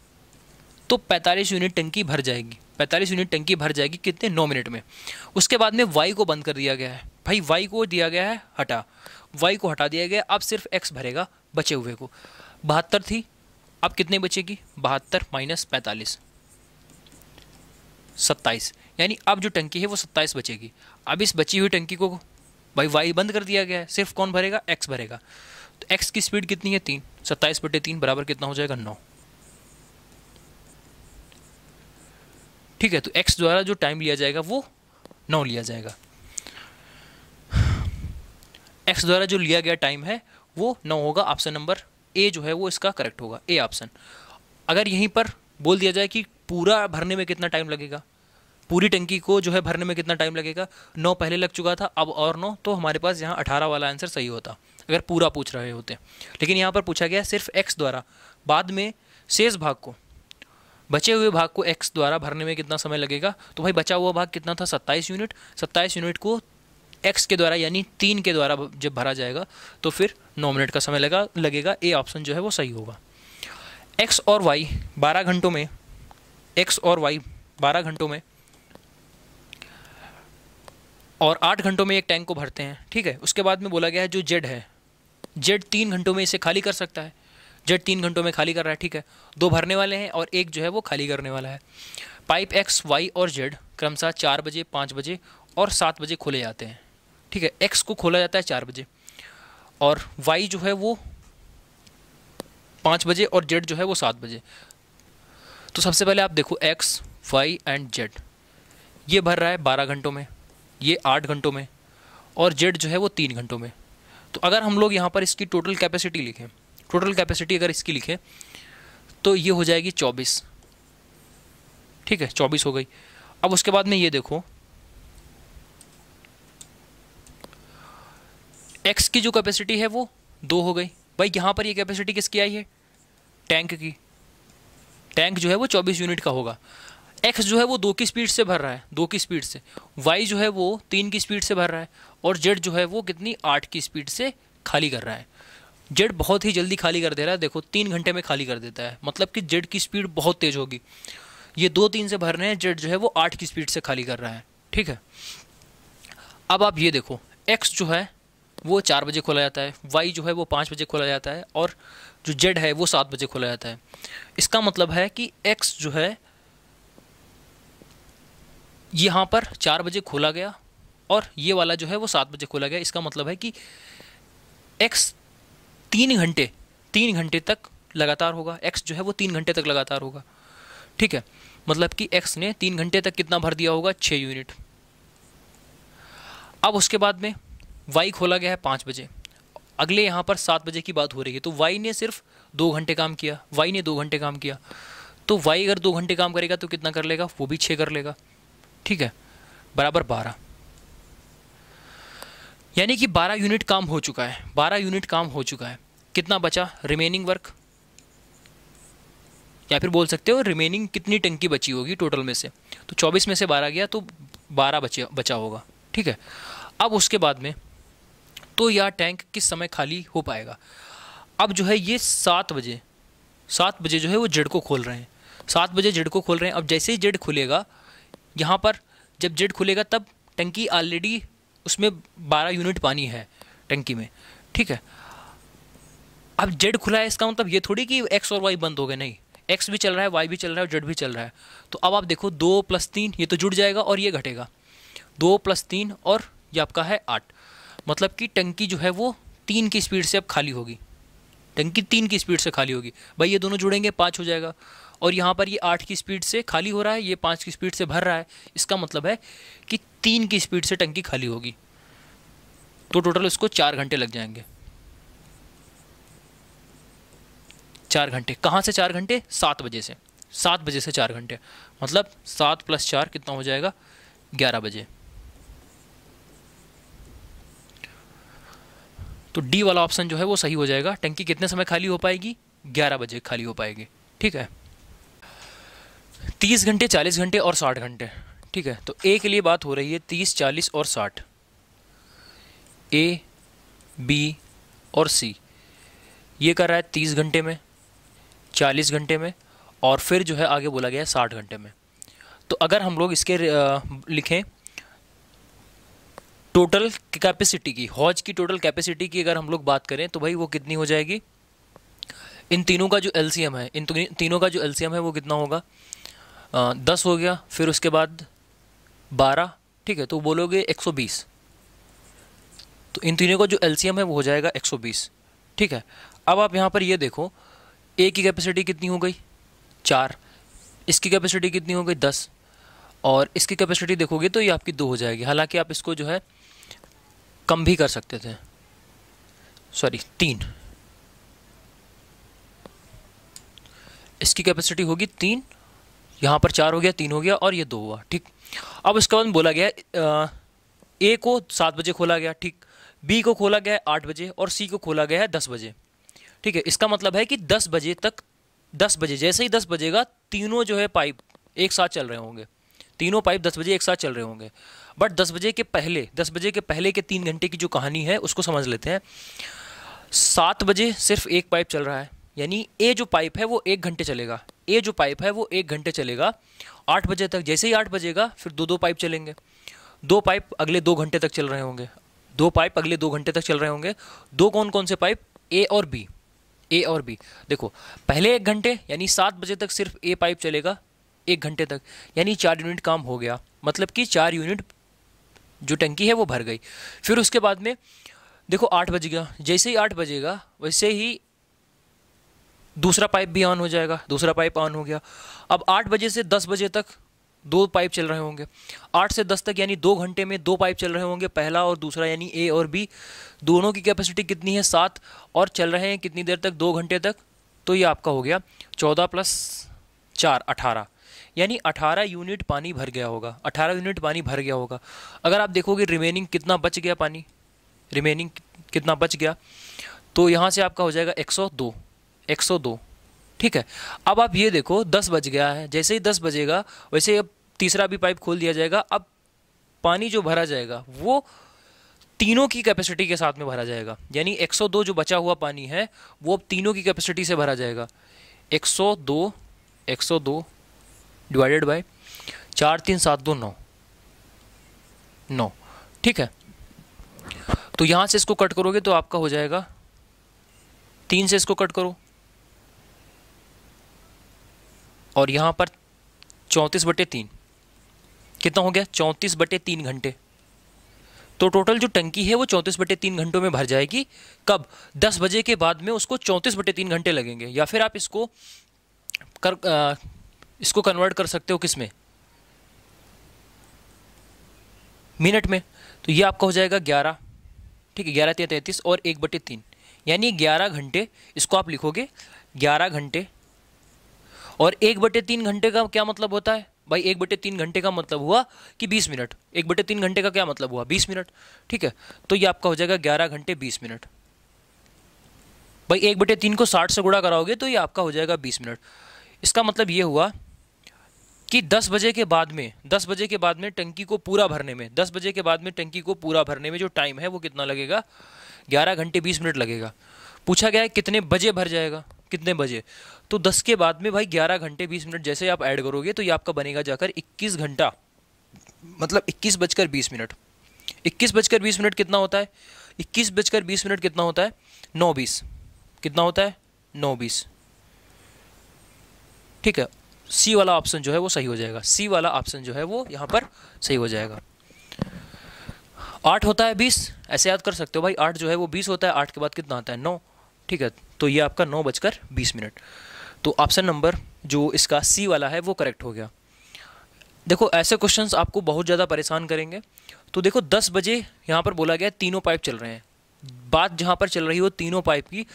तो पैंतालीस यूनिट टंकी भर जाएगी पैंतालीस यूनिट टंकी भर जाएगी कितने नौ मिनट में उसके बाद में वाई को बंद कर दिया गया है भाई वाई को दिया गया है हटा वाई को हटा दिया गया अब सिर्फ एक्स भरेगा बचे हुए को बहत्तर थी अब कितने बचेगी बहत्तर माइनस पैंतालीस सत्ताईस यानी अब जो टंकी है वो सत्ताईस बचेगी अब इस बची हुई टंकी को भाई वाई बंद कर दिया गया है सिर्फ कौन भरेगा एक्स भरेगा तो एक्स की स्पीड कितनी है तीन सत्ताईस बटे तीन बराबर कितना हो जाएगा नौ ठीक है तो एक्स द्वारा जो टाइम लिया जाएगा वो नौ लिया जाएगा एक्स द्वारा जो लिया गया टाइम है वो नौ होगा ऑप्शन नंबर ए जो है वो इसका करेक्ट होगा ए ऑप्शन अगर यहीं पर बोल दिया जाए कि पूरा भरने में कितना टाइम लगेगा पूरी टंकी को जो है भरने में कितना टाइम लगेगा नौ पहले लग चुका था अब और नौ तो हमारे पास यहाँ अठारह वाला आंसर सही होता अगर पूरा पूछ रहे होते लेकिन यहाँ पर पूछा गया सिर्फ एक्स द्वारा बाद में शेष भाग को बचे हुए भाग को एक्स द्वारा भरने में कितना समय लगेगा तो भाई बचा हुआ भाग कितना था सत्ताईस यूनिट सत्ताईस यूनिट को एक्स के द्वारा यानी तीन के द्वारा जब भरा जाएगा तो फिर नौ मिनट का समय लगा लगेगा ए ऑप्शन जो है वो सही होगा एक्स और वाई बारह घंटों में एक्स और वाई बारह घंटों में और आठ घंटों में एक टैंक को भरते हैं ठीक है उसके बाद में बोला गया है जो जेड है जेड तीन घंटों में इसे खाली कर सकता है जेड तीन घंटों में खाली कर रहा है ठीक है दो भरने वाले हैं और एक जो है वो खाली करने वाला है पाइप एक्स वाई और जेड क्रमशः चार बजे पाँच बजे और सात बजे खोले जाते हैं ठीक है एक्स को खोला जाता है चार बजे और वाई जो है वो पाँच बजे और जेड जो है वो सात बजे तो सबसे पहले आप देखो एक्स वाई एंड जेड ये भर रहा है बारह घंटों में ये आठ घंटों में और जेड जो है वो तीन घंटों में तो अगर हम लोग यहाँ पर इसकी टोटल कैपेसिटी लिखें टोटल कैपेसिटी अगर इसकी लिखें तो ये हो जाएगी चौबीस ठीक है चौबीस हो गई अब उसके बाद में ये देखो एक्स की जो कैपेसिटी है वो दो हो गई भाई यहाँ पर ये कैपेसिटी किसकी आई है टैंक की टैंक जो है वो चौबीस यूनिट का होगा एक्स जो है वो दो की स्पीड से भर रहा है दो की स्पीड से वाई जो है वो तीन की स्पीड से भर रहा है और जेड जो है वो कितनी आठ की स्पीड से खाली कर रहा है जेड बहुत ही जल्दी खाली कर दे रहा है देखो तीन घंटे में खाली कर देता है मतलब कि जेड की स्पीड बहुत तेज़ होगी ये दो तीन से भर रहे हैं जेड जो है वो आठ की स्पीड से खाली कर रहा है ठीक है अब आप ये देखो एक्स जो है वो चार बजे खोला जाता है वाई जो है वो पाँच बजे खोला जाता है और जो जेड है वो सात बजे खोला जाता है इसका मतलब है कि एक्स जो है यहाँ पर चार बजे खोला गया और ये वाला जो है वो सात बजे खोला गया इसका मतलब है कि एक्स तीन घंटे तीन घंटे तक लगातार होगा एक्स जो है वो तीन घंटे तक लगातार होगा ठीक है मतलब कि एक्स ने तीन घंटे तक कितना भर दिया होगा छः यूनिट अब उसके बाद में वाई खोला गया है पाँच बजे अगले यहाँ पर सात बजे की बात हो रही है तो वाई ने सिर्फ दो घंटे काम किया वाई ने दो घंटे काम किया तो वाई अगर दो घंटे काम करेगा तो कितना कर लेगा वो भी छः कर लेगा ठीक है बराबर बारह यानी कि बारह यूनिट काम हो चुका है बारह यूनिट काम हो चुका है कितना बचा रिमेनिंग वर्क या फिर बोल सकते हो रिमेनिंग कितनी टंकी बची होगी टोटल में से तो चौबीस में से बारह गया तो बारह बचे बचा होगा ठीक है अब उसके बाद में तो यह टैंक किस समय खाली हो पाएगा अब जो है ये सात बजे सात बजे जो है वो जेड को खोल रहे हैं सात बजे जेड को खोल रहे हैं अब जैसे ही जेड खुलेगा यहाँ पर जब जेट खुलेगा तब टंकी ऑलरेडी उसमें बारह यूनिट पानी है टंकी में ठीक है अब जेड खुला है इसका मतलब ये थोड़ी कि एक्स और वाई बंद हो गए नहीं एक्स भी चल रहा है वाई भी चल रहा है और जेड भी चल रहा है तो अब आप देखो दो प्लस तीन ये तो जुड़ जाएगा और ये घटेगा दो प्लस तीन और ये आपका है आठ मतलब कि टंकी जो है वो तीन की स्पीड से अब खाली होगी टंकी तीन की स्पीड से खाली होगी भाई ये दोनों जुड़ेंगे पाँच हो जाएगा और यहाँ पर ये आठ की स्पीड से खाली हो रहा है ये पाँच की स्पीड से भर रहा है इसका मतलब है कि तीन की स्पीड से टंकी खाली होगी तो टोटल उसको चार घंटे लग जाएंगे चार घंटे कहाँ से चार घंटे सात बजे से सात बजे से चार घंटे मतलब सात प्लस चार कितना हो जाएगा ग्यारह बजे तो डी वाला ऑप्शन जो है वो सही हो जाएगा टंकी कितने समय खाली हो पाएगी ग्यारह बजे खाली हो पाएगी ठीक है तीस घंटे चालीस घंटे और साठ घंटे ठीक है तो ए के लिए बात हो रही है तीस चालीस और साठ ए बी और सी ये कर रहा है तीस घंटे में चालीस घंटे में और फिर जो है आगे बोला गया है साठ घंटे में तो अगर हम लोग इसके लिखें टोटल कैपेसिटी की हॉज की टोटल कैपेसिटी की अगर हम लोग बात करें तो भाई वो कितनी हो जाएगी इन तीनों का जो एलसीएम है इन तीनों का जो एलसीएम है वो कितना होगा दस हो गया फिर उसके बाद बारह ठीक है तो बोलोगे एक सौ बीस तो इन तीनों का जो एलसीएम है वो हो जाएगा एक सौ बीस ठीक है अब आप यहाँ पर ये देखो ए की कैपेसिटी कितनी हो गई चार इसकी कैपेसिटी कितनी हो गई दस और इसकी कैपेसिटी देखोगे तो ये आपकी दो हो जाएगी हालांकि आप इसको जो है कम भी कर सकते थे सॉरी तीन इसकी कैपेसिटी होगी तीन यहाँ पर चार हो गया तीन हो गया और ये दो हुआ ठीक अब उसके बाद बोला गया ए को सात बजे खोला गया ठीक बी को खोला गया है आठ बजे और सी को खोला गया है दस बजे ठीक है इसका मतलब है कि दस बजे तक दस बजे जैसे ही दस बजेगा तीनों जो है पाइप एक साथ चल रहे होंगे तीनों पाइप दस बजे एक साथ चल रहे होंगे बट दस बजे के पहले दस बजे के पहले के तीन घंटे की जो कहानी है उसको समझ लेते हैं सात बजे सिर्फ एक पाइप चल रहा है यानी ए जो पाइप है वो एक घंटे चलेगा ए जो पाइप है वो एक घंटे चलेगा आठ बजे तक जैसे ही आठ बजेगा फिर दो दो पाइप चलेंगे दो पाइप अगले दो घंटे तक चल रहे होंगे दो पाइप अगले दो घंटे तक चल रहे होंगे दो कौन कौन से पाइप ए और बी ए और बी देखो पहले एक घंटे यानी सात बजे तक सिर्फ ए पाइप चलेगा एक घंटे तक यानी चार यूनिट काम हो गया मतलब कि चार यूनिट जो टंकी है वो भर गई फिर उसके बाद में देखो आठ बज गया जैसे ही आठ बजेगा वैसे ही दूसरा पाइप भी ऑन हो जाएगा दूसरा पाइप ऑन हो गया अब आठ बजे से दस बजे तक दो पाइप चल रहे होंगे आठ से दस तक यानी दो घंटे में दो पाइप चल रहे होंगे पहला और दूसरा यानी ए और बी दोनों की कैपेसिटी कितनी है सात और चल रहे हैं कितनी देर तक दो घंटे तक तो ये आपका हो गया चौदह प्लस चार अठारह यानी अठारह यूनिट पानी भर गया होगा अठारह यूनिट पानी भर गया होगा अगर आप देखोगे रिमेनिंग कितना बच गया पानी रिमेनिंग कितना बच गया तो यहाँ से आपका हो जाएगा दो 102 ठीक है अब आप ये देखो दस बज गया है जैसे ही दस बजेगा वैसे ही अब तीसरा भी पाइप खोल दिया जाएगा अब पानी जो भरा जाएगा वो तीनों की कैपेसिटी के साथ में भरा जाएगा यानी 102 जो बचा हुआ पानी है वो अब तीनों की कैपेसिटी से भरा जाएगा 102 102 डिवाइडेड बाय चार तीन सात दो नौ नौ ठीक है तो यहाँ से इसको कट करोगे तो आपका हो जाएगा तीन से इसको कट करो और यहाँ पर चौंतीस बटे तीन कितना हो गया चौंतीस बटे तीन घंटे तो टोटल जो टंकी है वो चौंतीस बटे तीन घंटों में भर जाएगी कब दस बजे के बाद में उसको चौंतीस बटे तीन घंटे लगेंगे या फिर आप इसको कर आ, इसको कन्वर्ट कर सकते हो किस में मिनट में तो ये आपका हो जाएगा ग्यारह ठीक है ग्यारह तीन तैंतीस और एक बटे तीन यानी ग्यारह घंटे इसको आप लिखोगे ग्यारह घंटे और एक बटे तीन घंटे का क्या मतलब होता है भाई एक बटे तीन घंटे का मतलब हुआ कि बीस मिनट एक बटे तीन घंटे का क्या मतलब हुआ बीस मिनट ठीक है तो ये आपका हो जाएगा ग्यारह घंटे बीस मिनट भाई एक बटे तीन को साठ से गुड़ा कराओगे तो ये आपका हो जाएगा बीस मिनट इसका मतलब ये हुआ कि दस बजे के बाद में दस बजे के बाद में टंकी को पूरा भरने में दस बजे के बाद में टंकी को पूरा भरने में जो टाइम है वो कितना लगेगा ग्यारह घंटे बीस मिनट लगेगा पूछा गया है कितने बजे भर जाएगा कितने बजे तो दस के बाद में भाई ग्यारह घंटे बीस मिनट जैसे आप ऐड करोगे तो ये आपका बनेगा जाकर इक्कीस घंटा मतलब इक्कीस बजकर बीस मिनट इक्कीस बजकर बीस मिनट कितना होता है इक्कीस बजकर बीस मिनट कितना होता है नौ बीस कितना होता है नौ बीस ठीक है सी वाला ऑप्शन जो है वो सही हो जाएगा सी वाला ऑप्शन जो है वो यहाँ पर सही हो जाएगा आठ होता है बीस ऐसे याद कर सकते हो भाई आठ जो है वो बीस होता है आठ के बाद कितना आता है नौ ठीक है तो ये आपका नौ बजकर बीस मिनट तो ऑप्शन नंबर जो इसका सी वाला है वो करेक्ट हो गया देखो ऐसे क्वेश्चंस आपको बहुत ज़्यादा परेशान करेंगे तो देखो दस बजे यहाँ पर बोला गया तीनों पाइप चल रहे हैं बात जहाँ पर चल रही हो तीनों पाइप की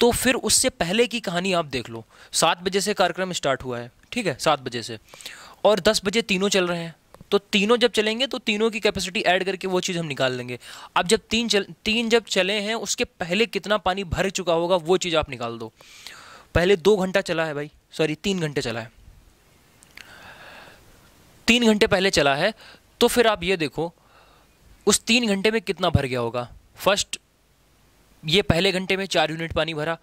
तो फिर उससे पहले की कहानी आप देख लो सात बजे से कार्यक्रम स्टार्ट हुआ है ठीक है सात बजे से और दस बजे तीनों चल रहे हैं तो तीनों जब चलेंगे तो तीनों की कैपेसिटी ऐड करके वो चीज़ हम निकाल लेंगे अब जब तीन चल तीन जब चले हैं उसके पहले कितना पानी भर चुका होगा वो चीज़ आप निकाल दो पहले दो घंटा चला है भाई सॉरी तीन घंटे चला है तीन घंटे पहले चला है तो फिर आप ये देखो उस तीन घंटे में कितना भर गया होगा फर्स्ट ये पहले घंटे में चार यूनिट पानी भरा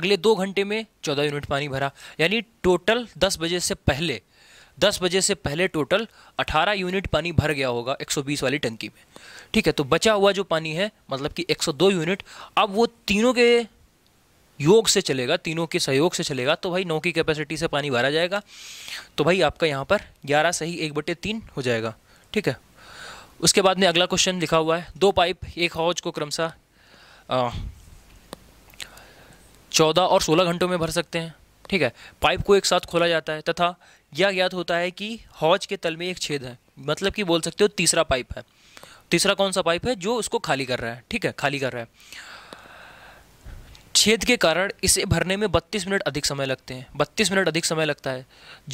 अगले दो घंटे में चौदह यूनिट पानी भरा यानी टोटल दस बजे से पहले दस बजे से पहले टोटल अठारह यूनिट पानी भर गया होगा एक सौ बीस वाली टंकी में ठीक है तो बचा हुआ जो पानी है मतलब कि एक सौ दो यूनिट अब वो तीनों के योग से चलेगा तीनों के सहयोग से चलेगा तो भाई नौ की कैपेसिटी से पानी भरा जाएगा तो भाई आपका यहाँ पर ग्यारह सही एक बटे तीन हो जाएगा ठीक है उसके बाद में अगला क्वेश्चन लिखा हुआ है दो पाइप एक हौज को क्रमशः चौदह और सोलह घंटों में भर सकते हैं ठीक है पाइप को एक साथ खोला जाता है तथा यह ज्ञात होता है कि हौज के तल में एक छेद है मतलब कि बोल सकते हो तीसरा पाइप है तीसरा कौन सा पाइप है जो उसको खाली कर रहा है ठीक है खाली कर रहा है छेद के कारण इसे भरने में 32 मिनट अधिक समय लगते हैं 32 मिनट अधिक समय लगता है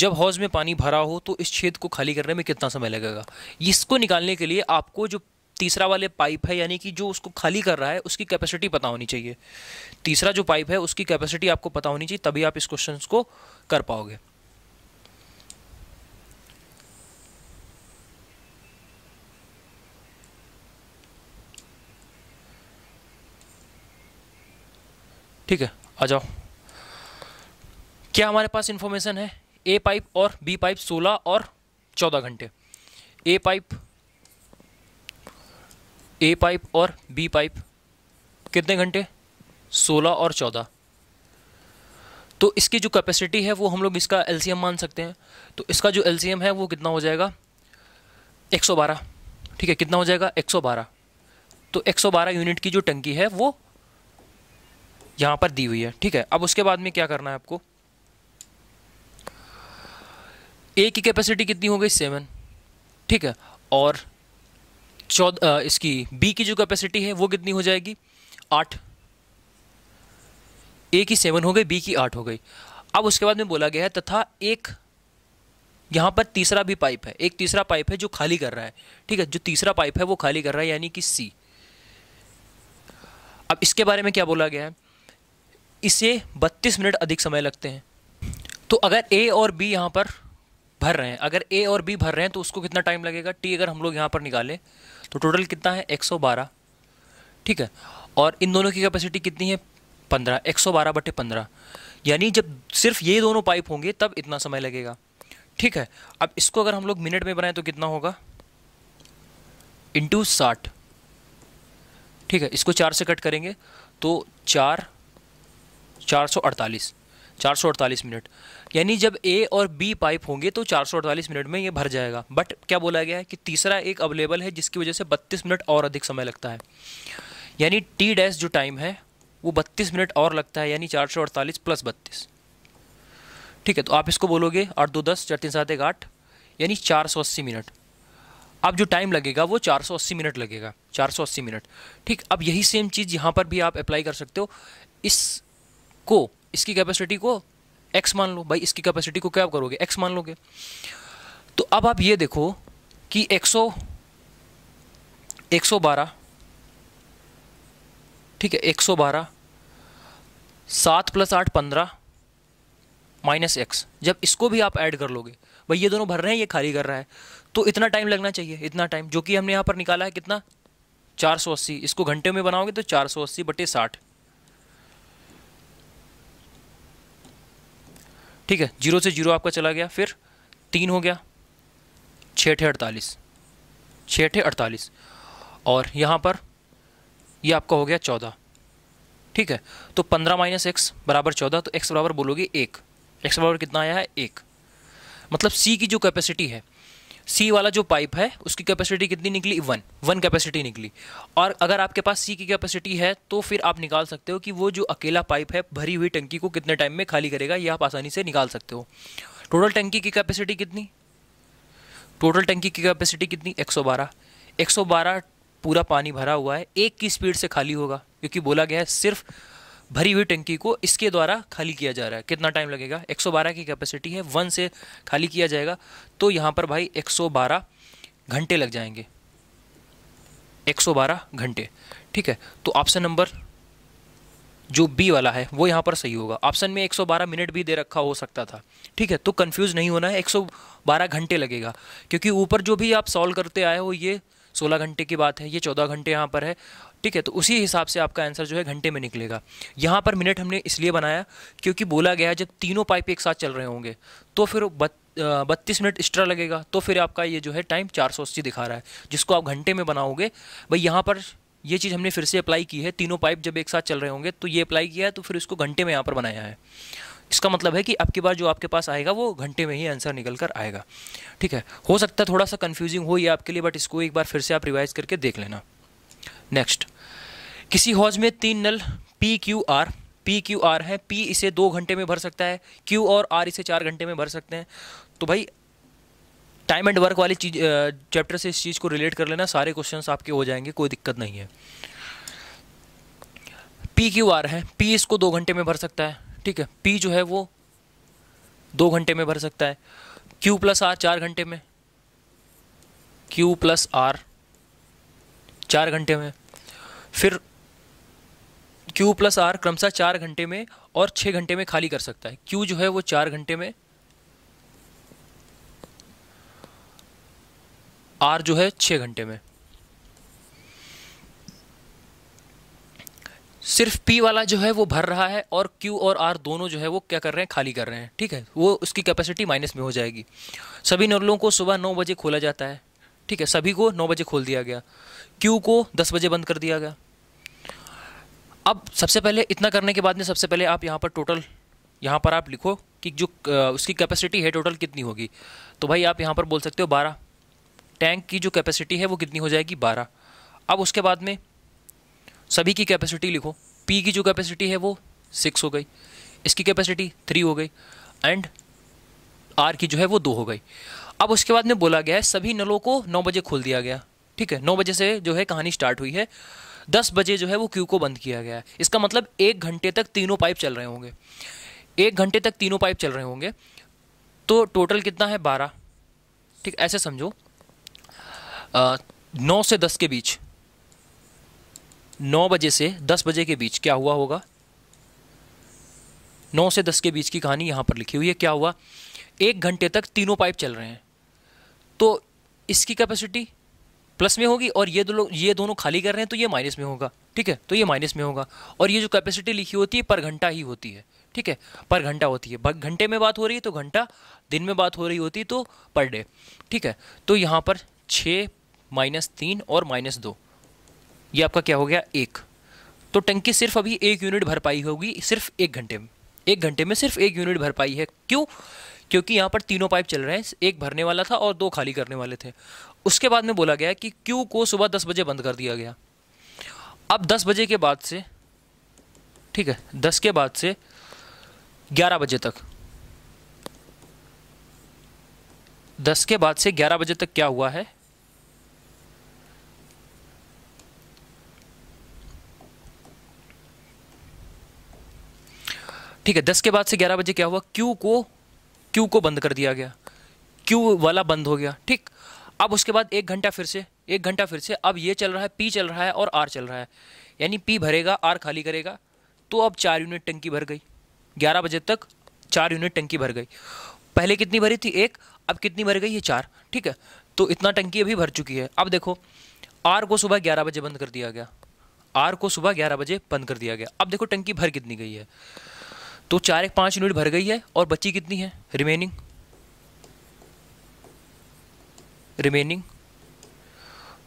जब हौज में पानी भरा हो तो इस छेद को खाली करने में कितना समय लगेगा इसको निकालने के लिए आपको जो तीसरा वाले पाइप है यानी कि जो उसको खाली कर रहा है उसकी कैपेसिटी पता होनी चाहिए तीसरा जो पाइप है उसकी कैपेसिटी आपको पता होनी चाहिए तभी आप इस क्वेश्चन को कर पाओगे ठीक है आ जाओ क्या हमारे पास इन्फॉर्मेशन है ए पाइप और बी पाइप 16 और 14 घंटे ए पाइप ए पाइप और बी पाइप कितने घंटे 16 और 14 तो इसकी जो कैपेसिटी है वो हम लोग इसका एलसीएम मान सकते हैं तो इसका जो एलसीएम है वो कितना हो जाएगा 112 ठीक है कितना हो जाएगा 112 तो 112 यूनिट की जो टंकी है वो यहाँ पर दी हुई है ठीक है अब उसके बाद में क्या करना है आपको ए की कैपेसिटी कितनी हो गई सेवन ठीक है और चौदह इसकी बी की जो कैपेसिटी है वो कितनी हो जाएगी आठ ए की सेवन हो गई बी की आठ हो गई अब उसके बाद में बोला गया है तथा एक यहाँ पर तीसरा भी पाइप है एक तीसरा पाइप है जो खाली कर रहा है ठीक है जो तीसरा पाइप है वो खाली कर रहा है यानी कि सी अब इसके बारे में क्या बोला गया है इसे 32 मिनट अधिक समय लगते हैं तो अगर ए और बी यहाँ पर भर रहे हैं अगर ए और बी भर रहे हैं तो उसको कितना टाइम लगेगा टी अगर हम लोग यहाँ पर निकालें तो टोटल कितना है 112 ठीक है और इन दोनों की कैपेसिटी कितनी है 15 बारह बटे पंद्रह यानी जब सिर्फ ये दोनों पाइप होंगे तब इतना समय लगेगा ठीक है अब इसको अगर हम लोग मिनट में बनाएं तो कितना होगा इंटू साठ ठीक है इसको चार से कट करेंगे तो चार 448 448 मिनट यानी जब ए और बी पाइप होंगे तो 448 मिनट में ये भर जाएगा बट क्या बोला गया है कि तीसरा एक अवेलेबल है जिसकी वजह से 32 मिनट और अधिक समय लगता है यानी टी डैश जो टाइम है वो 32 मिनट और लगता है यानी 448 प्लस बत्तीस ठीक है तो आप इसको बोलोगे आठ दो दस चार तीन सात एक आठ यानी 480 मिनट अब जो टाइम लगेगा वो 480 मिनट लगेगा 480 मिनट ठीक अब यही सेम चीज़ यहाँ पर भी आप अप्लाई कर सकते हो इस को इसकी कैपेसिटी को एक्स मान लो भाई इसकी कैपेसिटी को क्या करोगे एक्स मान लोगे तो अब आप ये देखो कि सौ बारह ठीक है एक सौ बारह सात प्लस आठ पंद्रह माइनस एक्स जब इसको भी आप ऐड कर लोगे भाई ये दोनों भर रहे हैं ये खाली कर रहा है तो इतना टाइम लगना चाहिए इतना टाइम जो कि हमने यहाँ पर निकाला है कितना चार सौ अस्सी इसको घंटे में बनाओगे तो चार सौ अस्सी बटे साठ ठीक है जीरो से जीरो आपका चला गया फिर तीन हो गया छः ठे अड़तालीस छः ठे अड़तालीस और यहाँ पर ये यह आपका हो गया चौदह ठीक है तो पंद्रह माइनस एक्स बराबर चौदह तो एक्स बराबर बोलोगे एक एक्स बराबर कितना आया है एक मतलब सी की जो कैपेसिटी है सी वाला जो पाइप है उसकी कैपेसिटी कितनी निकली वन वन कैपेसिटी निकली और अगर आपके पास सी की कैपेसिटी है तो फिर आप निकाल सकते हो कि वो जो अकेला पाइप है भरी हुई टंकी को कितने टाइम में खाली करेगा ये आप आसानी से निकाल सकते हो टोटल टंकी की कैपेसिटी कितनी टोटल टंकी की कैपेसिटी कितनी सौ बारह पूरा पानी भरा हुआ है एक की स्पीड से खाली होगा क्योंकि बोला गया है सिर्फ भरी हुई टंकी को इसके द्वारा खाली किया जा रहा है कितना टाइम लगेगा 112 की कैपेसिटी है वन से खाली किया जाएगा तो यहाँ पर भाई 112 घंटे लग जाएंगे 112 घंटे ठीक है तो ऑप्शन नंबर जो बी वाला है वो यहाँ पर सही होगा ऑप्शन में 112 मिनट भी दे रखा हो सकता था ठीक है तो कन्फ्यूज नहीं होना है एक घंटे लगेगा क्योंकि ऊपर जो भी आप सॉल्व करते आए हो ये सोलह घंटे की बात है ये चौदह घंटे यहाँ पर है ठीक है तो उसी हिसाब से आपका आंसर जो है घंटे में निकलेगा यहाँ पर मिनट हमने इसलिए बनाया क्योंकि बोला गया जब तीनों पाइप एक साथ चल रहे होंगे तो फिर बत्तीस मिनट एक्स्ट्रा लगेगा तो फिर आपका ये जो है टाइम चार सौ अस्सी दिखा रहा है जिसको आप घंटे में बनाओगे भाई यहाँ पर ये चीज़ हमने फिर से अप्लाई की है तीनों पाइप जब एक साथ चल रहे होंगे तो ये अप्लाई किया है तो फिर इसको घंटे में यहाँ पर बनाया है इसका मतलब है कि अब की बार जो आपके पास आएगा वो घंटे में ही आंसर निकल कर आएगा ठीक है हो सकता है थोड़ा सा कन्फ्यूजिंग हो ये आपके लिए बट इसको एक बार फिर से आप रिवाइज करके देख लेना नेक्स्ट किसी हौज में तीन नल P Q R P Q R है पी इसे दो घंटे में भर सकता है क्यू और आर इसे चार घंटे में भर सकते हैं तो भाई टाइम एंड वर्क वाली चीज चैप्टर से इस चीज़ को रिलेट कर लेना सारे क्वेश्चन आपके हो जाएंगे कोई दिक्कत नहीं है पी क्यू आर है पी इसको दो घंटे में भर सकता है ठीक है पी जो है वो दो घंटे में भर सकता है क्यू प्लस आर चार घंटे में क्यू प्लस आर चार घंटे में फिर क्यू प्लस आर क्रमशः चार घंटे में और छः घंटे में खाली कर सकता है क्यू जो है वो चार घंटे में आर जो है छः घंटे में सिर्फ पी वाला जो है वो भर रहा है और क्यू और आर दोनों जो है वो क्या कर रहे हैं खाली कर रहे हैं ठीक है वो उसकी कैपेसिटी माइनस में हो जाएगी सभी नलों को सुबह नौ बजे खोला जाता है ठीक है सभी को नौ बजे खोल दिया गया क्यू को दस बजे बंद कर दिया गया अब सबसे पहले इतना करने के बाद में सबसे पहले आप यहाँ पर टोटल यहाँ पर आप लिखो कि जो उसकी कैपेसिटी है टोटल कितनी होगी तो भाई आप यहाँ पर बोल सकते हो बारह टैंक की जो कैपेसिटी है वो कितनी हो जाएगी बारह अब उसके बाद में सभी की कैपेसिटी लिखो पी की जो कैपेसिटी है वो सिक्स हो गई इसकी कैपेसिटी थ्री हो गई एंड आर की जो है वो दो हो गई अब उसके बाद में बोला गया है सभी नलों को नौ बजे खोल दिया गया ठीक है नौ बजे से जो है कहानी स्टार्ट हुई है दस बजे जो है वो क्यू को बंद किया गया है इसका मतलब एक घंटे तक तीनों पाइप चल रहे होंगे एक घंटे तक तीनों पाइप चल रहे होंगे तो टोटल कितना है बारह ठीक ऐसे समझो आ, नौ से दस के बीच नौ बजे से दस बजे के बीच क्या हुआ होगा नौ से दस के बीच की कहानी यहाँ पर लिखी हुई है क्या हुआ एक घंटे तक तीनों पाइप चल रहे हैं तो इसकी कैपेसिटी प्लस में होगी और ये दो ये दोनों खाली कर रहे हैं तो ये माइनस में होगा ठीक है तो ये माइनस में होगा और ये जो कैपेसिटी लिखी होती है पर घंटा ही होती है ठीक है पर घंटा होती है घंटे में बात हो रही है तो घंटा दिन में बात हो रही होती तो पर डे ठीक है तो यहाँ पर छः माइनस तीन और माइनस दो ये आपका क्या हो गया एक तो टंकी सिर्फ अभी एक यूनिट भर पाई होगी सिर्फ एक घंटे में एक घंटे में सिर्फ एक यूनिट भर पाई है क्यों क्योंकि यहाँ पर तीनों पाइप चल रहे हैं एक भरने वाला था और दो खाली करने वाले थे उसके बाद में बोला गया कि क्यू को सुबह दस बजे बंद कर दिया गया अब दस बजे के बाद से ठीक है दस के बाद से ग्यारह बजे तक दस के बाद से ग्यारह बजे तक क्या हुआ है ठीक है दस के बाद से ग्यारह बजे क्या हुआ क्यू को क्यू को बंद कर दिया गया क्यू वाला बंद हो गया ठीक अब उसके बाद एक घंटा फिर से एक घंटा फिर से अब ये चल रहा है पी चल रहा है और आर चल रहा है यानी पी भरेगा आर खाली करेगा तो अब चार यूनिट टंकी भर गई ग्यारह बजे तक चार यूनिट टंकी भर गई पहले कितनी भरी थी एक अब कितनी भर गई ये चार ठीक है तो इतना टंकी अभी भर चुकी है अब देखो आर को सुबह ग्यारह बजे बंद कर दिया गया आर को सुबह ग्यारह बजे बंद कर दिया गया अब देखो टंकी भर कितनी गई है तो चार एक पाँच यूनिट भर गई है और बची कितनी है रिमेनिंग रिमेनिंग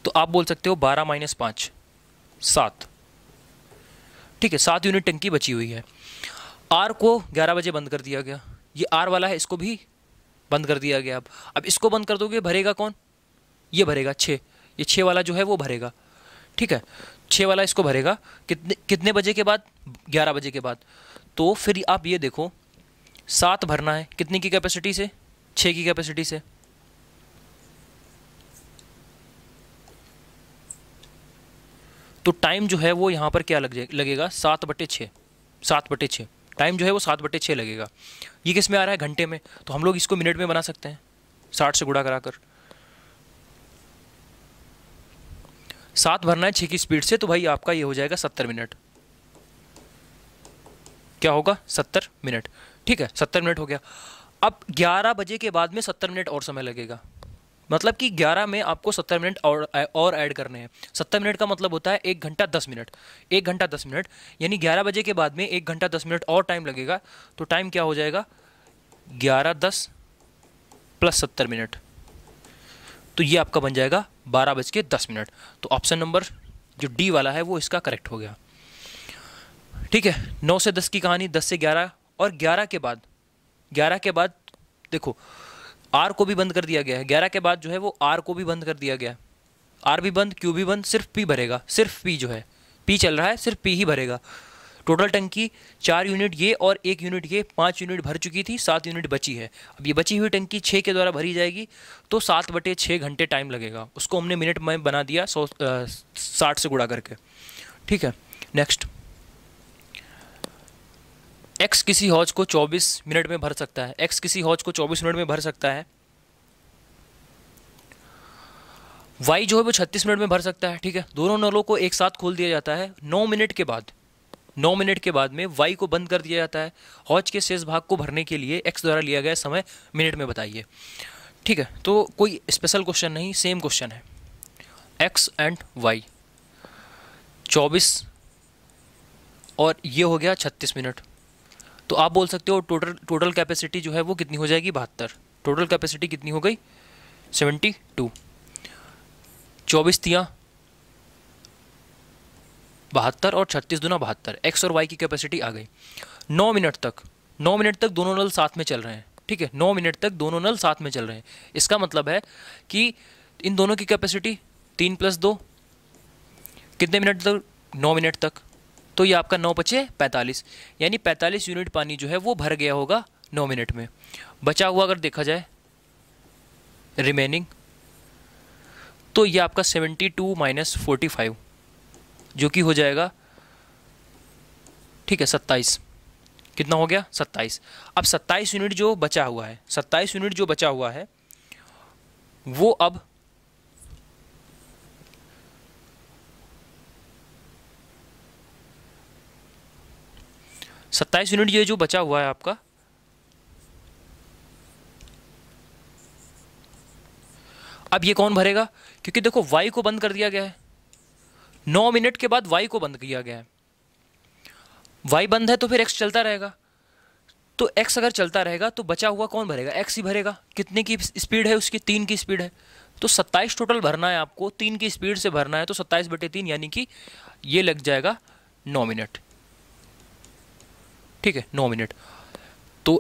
तो आप बोल सकते हो बारह माइनस पाँच सात ठीक है सात यूनिट टंकी बची हुई है आर को ग्यारह बजे बंद कर दिया गया ये आर वाला है इसको भी बंद कर दिया गया अब अब इसको बंद कर दोगे भरेगा कौन ये भरेगा छः ये छः वाला जो है वो भरेगा ठीक है छः वाला इसको भरेगा कितने कितने बजे के बाद ग्यारह बजे के बाद तो फिर आप ये देखो सात भरना है कितनी की कैपेसिटी से छः की कैपेसिटी से तो टाइम जो है वो यहाँ पर क्या लग लगेगा सात बटे छः सात बटे छः टाइम जो है वो सात बटे छः लगेगा ये किस में आ रहा है घंटे में तो हम लोग इसको मिनट में बना सकते हैं साठ से गुड़ा करा कर सात भरना है छः की स्पीड से तो भाई आपका ये हो जाएगा सत्तर मिनट क्या होगा सत्तर मिनट ठीक है सत्तर मिनट हो गया अब ग्यारह बजे के बाद में सत्तर मिनट और समय लगेगा मतलब कि 11 में आपको 70 मिनट और और ऐड करने हैं 70 मिनट का मतलब होता है एक घंटा 10 मिनट एक घंटा 10 मिनट यानी 11 बजे के बाद में एक घंटा 10 मिनट और टाइम लगेगा तो टाइम क्या हो जाएगा 11 दस प्लस सत्तर मिनट तो ये आपका बन जाएगा बारह बज के दस मिनट तो ऑप्शन नंबर जो डी वाला है वो इसका करेक्ट हो गया ठीक है नौ से दस की कहानी दस से ग्यारह और ग्यारह के बाद ग्यारह के बाद देखो आर को भी बंद कर दिया गया है ग्यारह के बाद जो है वो आर को भी बंद कर दिया गया है आर भी बंद क्यू भी बंद सिर्फ पी भरेगा सिर्फ पी जो है पी चल रहा है सिर्फ पी ही भरेगा टोटल टंकी चार यूनिट ये और एक यूनिट ये पाँच यूनिट भर चुकी थी सात यूनिट बची है अब ये बची हुई टंकी छः के द्वारा भरी जाएगी तो सात बटे छः घंटे टाइम लगेगा उसको हमने मिनट में बना दिया सौ साठ से गुड़ा करके ठीक है नेक्स्ट एक्स किसी हौज को 24 मिनट में भर सकता है एक्स किसी हौज को 24 मिनट में भर सकता है वाई जो है वो 36 मिनट में भर सकता है ठीक है दोनों नलों को एक साथ खोल दिया जाता है 9 मिनट के बाद 9 मिनट के बाद में वाई को बंद कर दिया जाता है हौज के शेष भाग को भरने के लिए एक्स द्वारा लिया गया समय मिनट में बताइए ठीक है तो कोई स्पेशल क्वेश्चन नहीं सेम क्वेश्चन है एक्स एंड वाई चौबीस और ये हो गया छत्तीस मिनट तो आप बोल सकते हो टोटल टोटल कैपेसिटी जो है वो कितनी हो जाएगी बहत्तर टोटल कैपेसिटी कितनी हो गई सेवेंटी टू चौबीस तिया बहत्तर और छत्तीस दुना बहत्तर एक्स और वाई की कैपेसिटी आ गई नौ मिनट तक नौ मिनट तक दोनों नल साथ में चल रहे हैं ठीक है नौ मिनट तक दोनों नल साथ में चल रहे हैं इसका मतलब है कि इन दोनों की कैपेसिटी तीन प्लस दो कितने मिनट तक नौ मिनट तक तो ये आपका नौ पचे पैंतालीस यानी पैंतालीस यूनिट पानी जो है वो भर गया होगा नौ मिनट में बचा हुआ अगर देखा जाए रिमेनिंग तो ये आपका seventy two minus forty five जो कि हो जाएगा ठीक है सत्ताईस कितना हो गया सत्ताईस अब सत्ताईस यूनिट जो बचा हुआ है सत्ताईस यूनिट जो बचा हुआ है वो अब सत्ताईस यूनिट ये जो बचा हुआ है आपका अब ये कौन भरेगा क्योंकि देखो वाई को बंद कर दिया गया है नौ मिनट के बाद वाई को बंद किया गया है वाई बंद है तो फिर एक्स चलता रहेगा तो एक्स अगर चलता रहेगा तो बचा हुआ कौन भरेगा एक्स ही भरेगा कितने की स्पीड है उसकी तीन की स्पीड है तो सत्ताईस टोटल भरना है आपको तीन की स्पीड से भरना है तो सत्ताईस बटे तीन यानी कि ये लग जाएगा नौ मिनट ठीक है नौ मिनट तो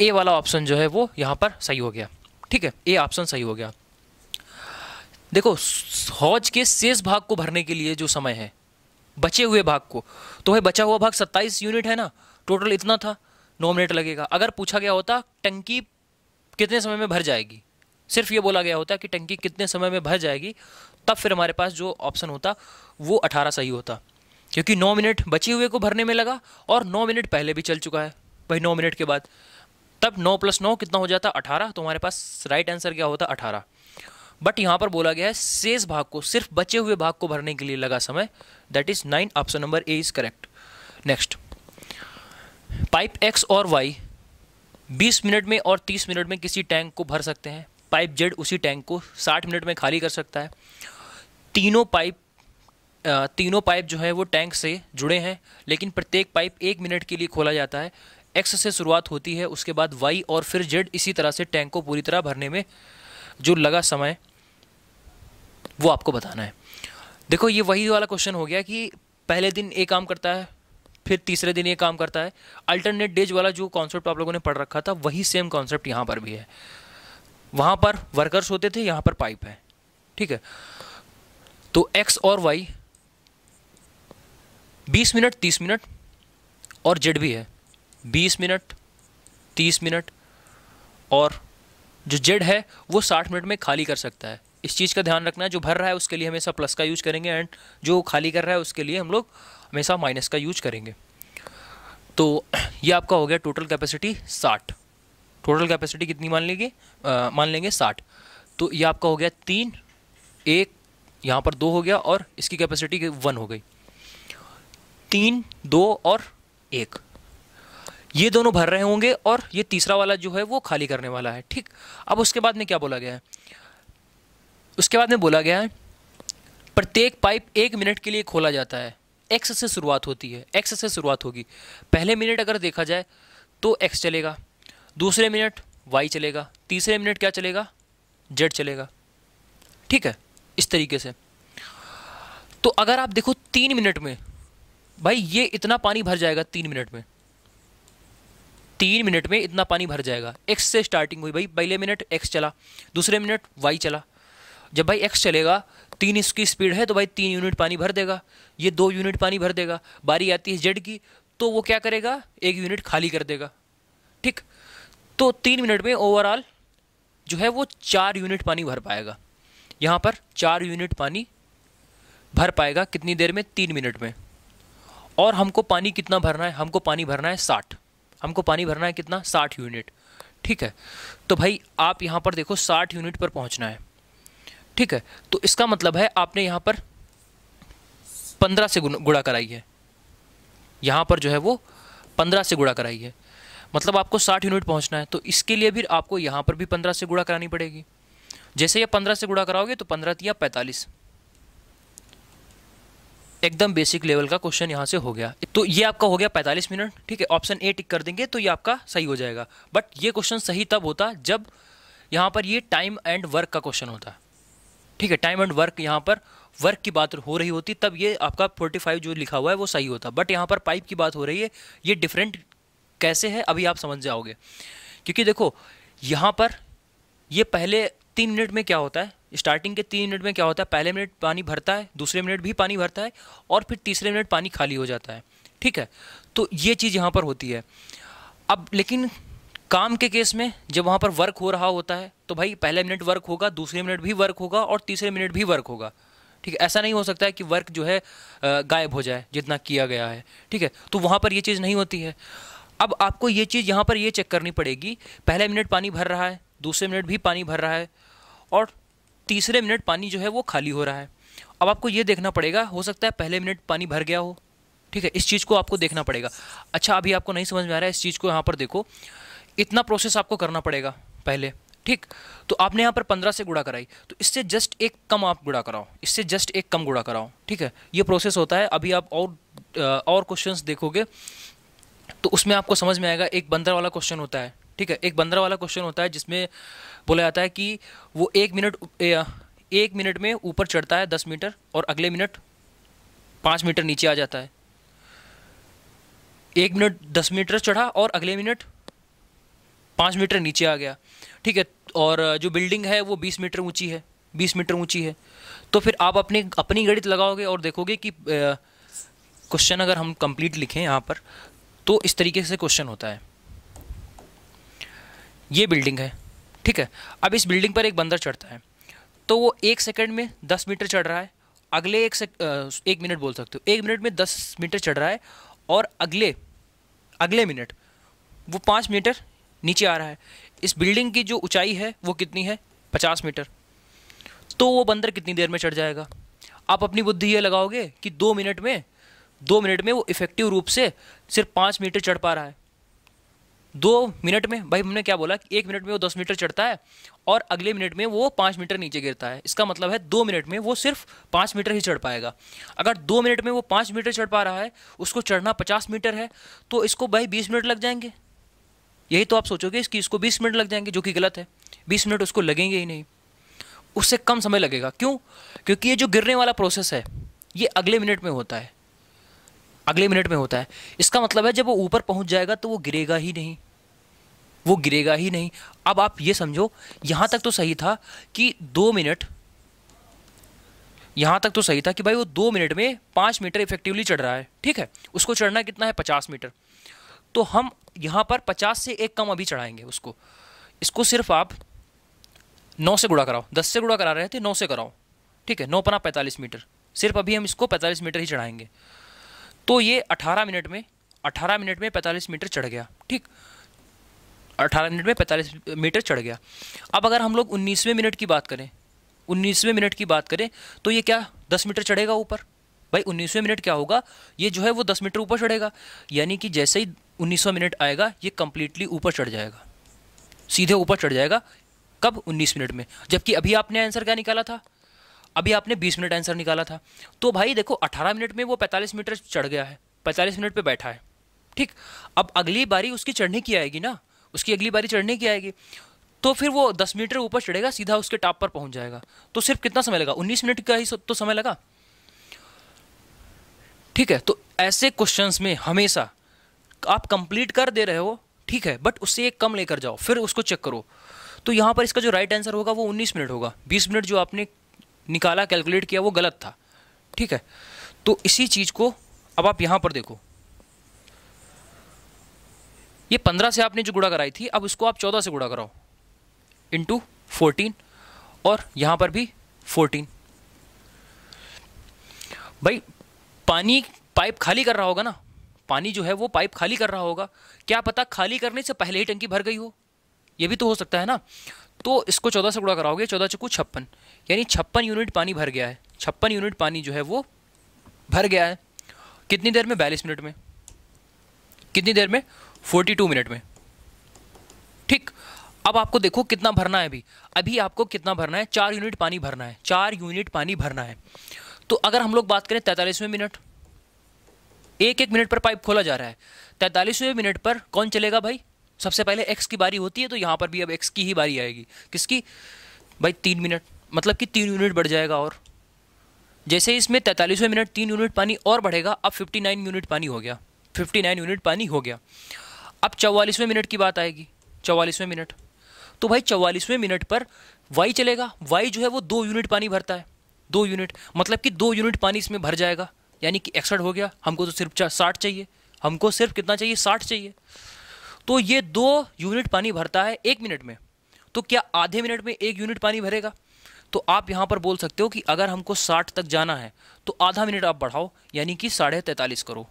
ए वाला ऑप्शन जो है वो यहाँ पर सही हो गया ठीक है ए ऑप्शन सही हो गया देखो हौज के शेष भाग को भरने के लिए जो समय है बचे हुए भाग को तो भाई बचा हुआ भाग 27 यूनिट है ना टोटल इतना था नौ मिनट लगेगा अगर पूछा गया होता टंकी कितने समय में भर जाएगी सिर्फ ये बोला गया होता कि टंकी कितने समय में भर जाएगी तब फिर हमारे पास जो ऑप्शन होता वो 18 सही होता क्योंकि नौ मिनट बचे हुए को भरने में लगा और नौ मिनट पहले भी चल चुका है भाई नौ मिनट के बाद तब नौ प्लस नौ कितना हो जाता अठारह तो हमारे पास राइट आंसर क्या होता अठारह बट यहाँ पर बोला गया है शेष भाग को सिर्फ बचे हुए भाग को भरने के लिए लगा समय that is nine option number A is correct next pipe X और वाई 20 मिनट में और 30 मिनट में किसी टैंक को भर सकते हैं पाइप जेड उसी टैंक को 60 मिनट में खाली कर सकता है तीनों पाइप तीनों पाइप जो है वो टैंक से जुड़े हैं लेकिन प्रत्येक पाइप एक मिनट के लिए खोला जाता है एक्स से शुरुआत होती है उसके बाद वाई और फिर जेड इसी तरह से टैंक को पूरी तरह भरने में जो लगा समय वो आपको बताना है देखो ये वही वाला क्वेश्चन हो गया कि पहले दिन ये काम करता है फिर तीसरे दिन ये काम करता है अल्टरनेट डेज वाला जो कॉन्सेप्ट आप लोगों ने पढ़ रखा था वही सेम कॉन्सेप्ट यहाँ पर भी है वहाँ पर वर्कर्स होते थे यहाँ पर पाइप है ठीक है तो एक्स और वाई बीस मिनट तीस मिनट और जेड भी है बीस मिनट तीस मिनट और जो जेड है वो साठ मिनट में खाली कर सकता है इस चीज़ का ध्यान रखना है जो भर रहा है उसके लिए हमेशा प्लस का यूज करेंगे एंड जो खाली कर रहा है उसके लिए हम लोग हमेशा माइनस का यूज करेंगे तो ये आपका हो गया टोटल कैपेसिटी साठ टोटल कैपेसिटी कितनी मान लेंगे मान लेंगे साठ तो ये आपका हो गया तीन एक यहाँ पर दो हो गया और इसकी कैपेसिटी वन हो गई तीन दो और एक ये दोनों भर रहे होंगे और ये तीसरा वाला जो है वो खाली करने वाला है ठीक अब उसके बाद में क्या बोला गया है उसके बाद में बोला गया है प्रत्येक पाइप एक मिनट के लिए खोला जाता है एक्स से शुरुआत होती है एक्स से शुरुआत होगी पहले मिनट अगर देखा जाए तो एक्स चलेगा दूसरे मिनट वाई चलेगा तीसरे मिनट क्या चलेगा जेड चलेगा ठीक है इस तरीके से तो अगर आप देखो तीन मिनट में भाई ये इतना पानी भर जाएगा तीन मिनट में तीन मिनट में इतना पानी भर जाएगा एक्स से स्टार्टिंग हुई भाई पहले मिनट एक्स चला दूसरे मिनट वाई चला जब भाई एक्स चलेगा तीन इसकी स्पीड है तो भाई तीन यूनिट पानी भर देगा ये दो यूनिट पानी भर देगा बारी आती है जेड की तो वो क्या करेगा एक यूनिट खाली कर देगा ठीक तो तीन मिनट में ओवरऑल जो है वो चार यूनिट पानी भर पाएगा यहाँ पर चार यूनिट पानी भर पाएगा कितनी देर में तीन मिनट में और हमको पानी कितना भरना है हमको पानी भरना है साठ हमको पानी भरना है कितना साठ यूनिट ठीक है तो भाई आप यहाँ पर देखो साठ यूनिट पर पहुँचना है ठीक है तो इसका मतलब है आपने यहाँ पर पंद्रह से गुड़ा कराई है यहाँ पर जो है वो पंद्रह से गुड़ा कराई है मतलब आपको साठ यूनिट पहुँचना है तो इसके लिए भी आपको यहाँ पर भी पंद्रह से गुड़ा करानी पड़ेगी जैसे ये पंद्रह से गुड़ा कराओगे तो पंद्रह या पैंतालीस एकदम बेसिक लेवल का क्वेश्चन यहाँ से हो गया तो ये आपका हो गया 45 मिनट ठीक है ऑप्शन ए टिक कर देंगे तो ये आपका सही हो जाएगा बट ये क्वेश्चन सही तब होता जब यहाँ पर ये टाइम एंड वर्क का क्वेश्चन होता ठीक है टाइम एंड वर्क यहाँ पर वर्क की बात हो रही होती तब ये आपका 45 जो लिखा हुआ है वो सही होता बट यहाँ पर पाइप की बात हो रही है ये डिफरेंट कैसे है अभी आप समझ जाओगे क्योंकि देखो यहाँ पर ये पहले तीन मिनट में क्या होता है स्टार्टिंग के तीन मिनट में क्या होता है पहले मिनट पानी भरता है दूसरे मिनट भी पानी भरता है और फिर तीसरे मिनट पानी खाली हो जाता है ठीक है तो ये चीज़ यहाँ पर होती है अब लेकिन काम के केस में जब वहाँ पर वर्क हो रहा होता है तो भाई पहले मिनट वर्क होगा दूसरे मिनट भी वर्क होगा और तीसरे मिनट भी वर्क होगा ठीक है ऐसा नहीं हो सकता है कि वर्क जो है गायब हो जाए जितना किया गया है ठीक है तो वहाँ पर ये चीज़ नहीं होती है अब आपको ये चीज़ यहाँ पर ये चेक करनी पड़ेगी पहले मिनट पानी भर रहा है दूसरे मिनट भी पानी भर रहा है और तीसरे मिनट पानी जो है वो खाली हो रहा है अब आपको ये देखना पड़ेगा हो सकता है पहले मिनट पानी भर गया हो ठीक है इस चीज़ को आपको देखना पड़ेगा अच्छा अभी आपको नहीं समझ में आ रहा है इस चीज़ को यहाँ पर देखो इतना प्रोसेस आपको करना पड़ेगा पहले ठीक तो आपने यहाँ पर पंद्रह से गुड़ा कराई तो इससे जस्ट एक कम आप गुड़ा कराओ इससे जस्ट एक कम गुड़ा कराओ ठीक है ये प्रोसेस होता है अभी आप और और क्वेश्चंस देखोगे तो उसमें आपको समझ में आएगा एक बंदर वाला क्वेश्चन होता है ठीक है एक बंदर वाला क्वेश्चन होता है जिसमें बोला जाता है कि वो एक मिनट एक मिनट में ऊपर चढ़ता है दस मीटर और अगले मिनट पाँच मीटर नीचे आ जाता है एक मिनट दस मीटर चढ़ा और अगले मिनट पाँच मीटर नीचे आ गया ठीक है और जो बिल्डिंग है वो बीस मीटर ऊंची है बीस मीटर ऊंची है तो फिर आप अपने अपनी गणित लगाओगे और देखोगे कि क्वेश्चन अगर हम कंप्लीट लिखें यहाँ पर तो इस तरीके से क्वेश्चन होता है ये बिल्डिंग है ठीक है अब इस बिल्डिंग पर एक बंदर चढ़ता है तो वो एक सेकंड में दस मीटर चढ़ रहा है अगले एक सेक एक मिनट बोल सकते हो एक मिनट में दस मीटर चढ़ रहा है और अगले अगले मिनट वो पाँच मीटर नीचे आ रहा है इस बिल्डिंग की जो ऊंचाई है वो कितनी है पचास मीटर तो वो बंदर कितनी देर में चढ़ जाएगा आप अपनी बुद्धि ये लगाओगे कि दो मिनट में दो मिनट में वो इफ़ेक्टिव रूप से सिर्फ पाँच मीटर चढ़ पा रहा है दो मिनट में भाई हमने क्या बोला कि एक मिनट में वो दस मीटर चढ़ता है और अगले मिनट में वो पाँच मीटर नीचे गिरता है इसका मतलब है दो मिनट में वो सिर्फ पाँच मीटर ही चढ़ पाएगा अगर दो मिनट में वो पाँच मीटर चढ़ पा रहा है उसको चढ़ना पचास मीटर है तो इसको भाई बीस मिनट लग जाएंगे यही तो आप सोचोगे इसकी इसको बीस मिनट लग जाएंगे जो कि गलत है बीस मिनट उसको लगेंगे ही नहीं उससे कम समय लगेगा क्यों क्योंकि ये जो गिरने वाला प्रोसेस है ये अगले मिनट में होता है अगले मिनट में होता है इसका मतलब है जब वो ऊपर पहुंच जाएगा तो वो गिरेगा ही नहीं वो गिरेगा ही नहीं अब आप ये समझो यहाँ तक तो सही था कि दो मिनट यहाँ तक तो सही था कि भाई वो दो मिनट में पाँच मीटर इफेक्टिवली चढ़ रहा है ठीक है उसको चढ़ना कितना है पचास मीटर तो हम यहाँ पर पचास से एक कम अभी चढ़ाएंगे उसको इसको सिर्फ आप नौ से गुड़ा कराओ दस से गुड़ा करा रहे थे नौ से कराओ ठीक है नौ पना पैंतालीस मीटर सिर्फ अभी हम इसको पैंतालीस मीटर ही चढ़ाएंगे तो ये अठारह मिनट में अठारह मिनट में पैंतालीस मीटर चढ़ गया ठीक अठारह मिनट में पैंतालीस मीटर चढ़ गया अब अगर हम लोग उन्नीसवें मिनट की बात करें उन्नीसवें मिनट की बात करें तो ये क्या दस मीटर चढ़ेगा ऊपर भाई उन्नीसवें मिनट क्या होगा ये जो है वो दस मीटर ऊपर चढ़ेगा यानी कि जैसे ही उन्नीसवा मिनट आएगा ये कम्प्लीटली ऊपर चढ़ जाएगा सीधे ऊपर चढ़ जाएगा कब उन्नीस मिनट में जबकि अभी आपने आंसर क्या निकाला था अभी आपने बीस मिनट आंसर निकाला था तो भाई देखो अठारह मिनट में वो पैंतालीस मीटर चढ़ गया है पैंतालीस मिनट पर बैठा है ठीक अब अगली बारी उसकी चढ़ने की आएगी ना उसकी अगली बारी चढ़ने की आएगी तो फिर वो दस मीटर ऊपर चढ़ेगा सीधा उसके टॉप पर पहुंच जाएगा तो सिर्फ कितना समय लगा उन्नीस मिनट का ही तो समय लगा ठीक है तो ऐसे क्वेश्चन में हमेशा आप कंप्लीट कर दे रहे हो ठीक है बट उससे एक कम लेकर जाओ फिर उसको चेक करो तो यहाँ पर इसका जो राइट आंसर होगा वो 19 मिनट होगा 20 मिनट जो आपने निकाला कैलकुलेट किया वो गलत था ठीक है तो इसी चीज़ को अब आप यहाँ पर देखो ये पंद्रह से आपने जो गुड़ा कराई थी अब इसको आप चौदह से गुड़ा कराओ इंटू फोर्टीन और यहाँ पर भी फोर्टीन भाई पानी पाइप खाली कर रहा होगा ना पानी जो है वो पाइप खाली कर रहा होगा क्या पता खाली करने से पहले ही टंकी भर गई हो ये भी तो हो सकता है ना तो इसको चौदह से गुड़ा कराओगे चौदह चक्कू छप्पन यानी छप्पन यूनिट पानी भर गया है छप्पन यूनिट पानी जो है वो भर गया है कितनी देर में बयालीस मिनट में कितनी देर में फोर्टी टू मिनट में ठीक अब आपको देखो कितना भरना है अभी अभी आपको कितना भरना है चार यूनिट पानी भरना है चार यूनिट पानी भरना है तो अगर हम लोग बात करें तैंतालीसवें मिनट एक एक मिनट पर पाइप खोला जा रहा है तैंतालीसवें मिनट पर कौन चलेगा भाई सबसे पहले एक्स की बारी होती है तो यहाँ पर भी अब एक्स की ही बारी आएगी किसकी भाई तीन मिनट मतलब कि तीन यूनिट बढ़ जाएगा और जैसे इसमें तैंतालीसवें मिनट तीन यूनिट पानी और बढ़ेगा अब फिफ्टी नाइन यूनिट पानी हो गया फिफ्टी नाइन यूनिट पानी हो गया अब चवालीसवें मिनट की बात आएगी चवालीसवें मिनट तो भाई चवालीसवें मिनट पर वाई चलेगा वाई जो है वो दो यूनिट पानी भरता है दो यूनिट मतलब कि दो यूनिट पानी इसमें भर जाएगा यानी कि एकसठ हो गया हमको तो सिर्फ साठ चाहिए हमको सिर्फ कितना चाहिए साठ चाहिए तो ये दो यूनिट पानी भरता है एक मिनट में तो क्या आधे मिनट में एक यूनिट पानी भरेगा तो आप यहाँ पर बोल सकते हो कि अगर हमको साठ तक जाना है तो आधा मिनट आप बढ़ाओ यानी कि साढ़े तैंतालीस करो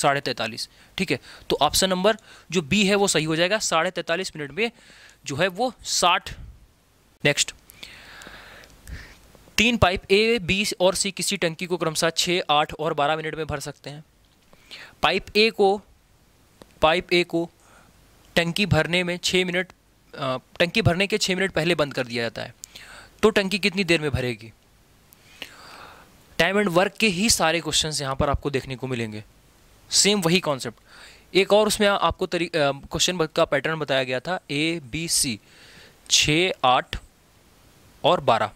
साढ़े तैंतालीस ठीक है तो ऑप्शन नंबर जो बी है वो सही हो जाएगा साढ़े तैंतालीस मिनट में जो है वो साठ नेक्स्ट तीन पाइप ए बी और सी किसी टंकी को क्रमशः छः आठ और बारह मिनट में भर सकते हैं पाइप ए को पाइप ए को टंकी भरने में छः मिनट टंकी भरने के छः मिनट पहले बंद कर दिया जाता है तो टंकी कितनी देर में भरेगी टाइम एंड वर्क के ही सारे क्वेश्चंस यहाँ पर आपको देखने को मिलेंगे सेम वही कॉन्सेप्ट एक और उसमें आपको क्वेश्चन का पैटर्न बताया गया था ए बी सी छः आठ और बारह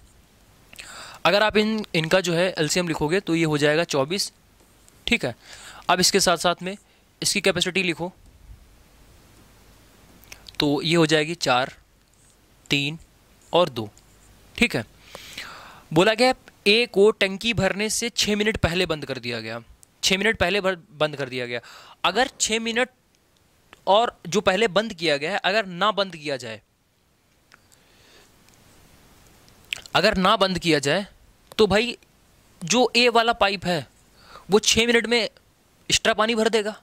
अगर आप इन इनका जो है एलसीएम लिखोगे तो ये हो जाएगा चौबीस ठीक है अब इसके साथ साथ में इसकी कैपेसिटी लिखो तो ये हो जाएगी चार तीन और दो ठीक है बोला गया ए को टंकी भरने से छः मिनट पहले बंद कर दिया गया छः मिनट पहले बंद कर दिया गया अगर छः मिनट और जो पहले बंद किया गया है अगर ना बंद किया जाए अगर ना बंद किया जाए तो भाई जो ए वाला पाइप है वो छः मिनट में एक्स्ट्रा पानी भर देगा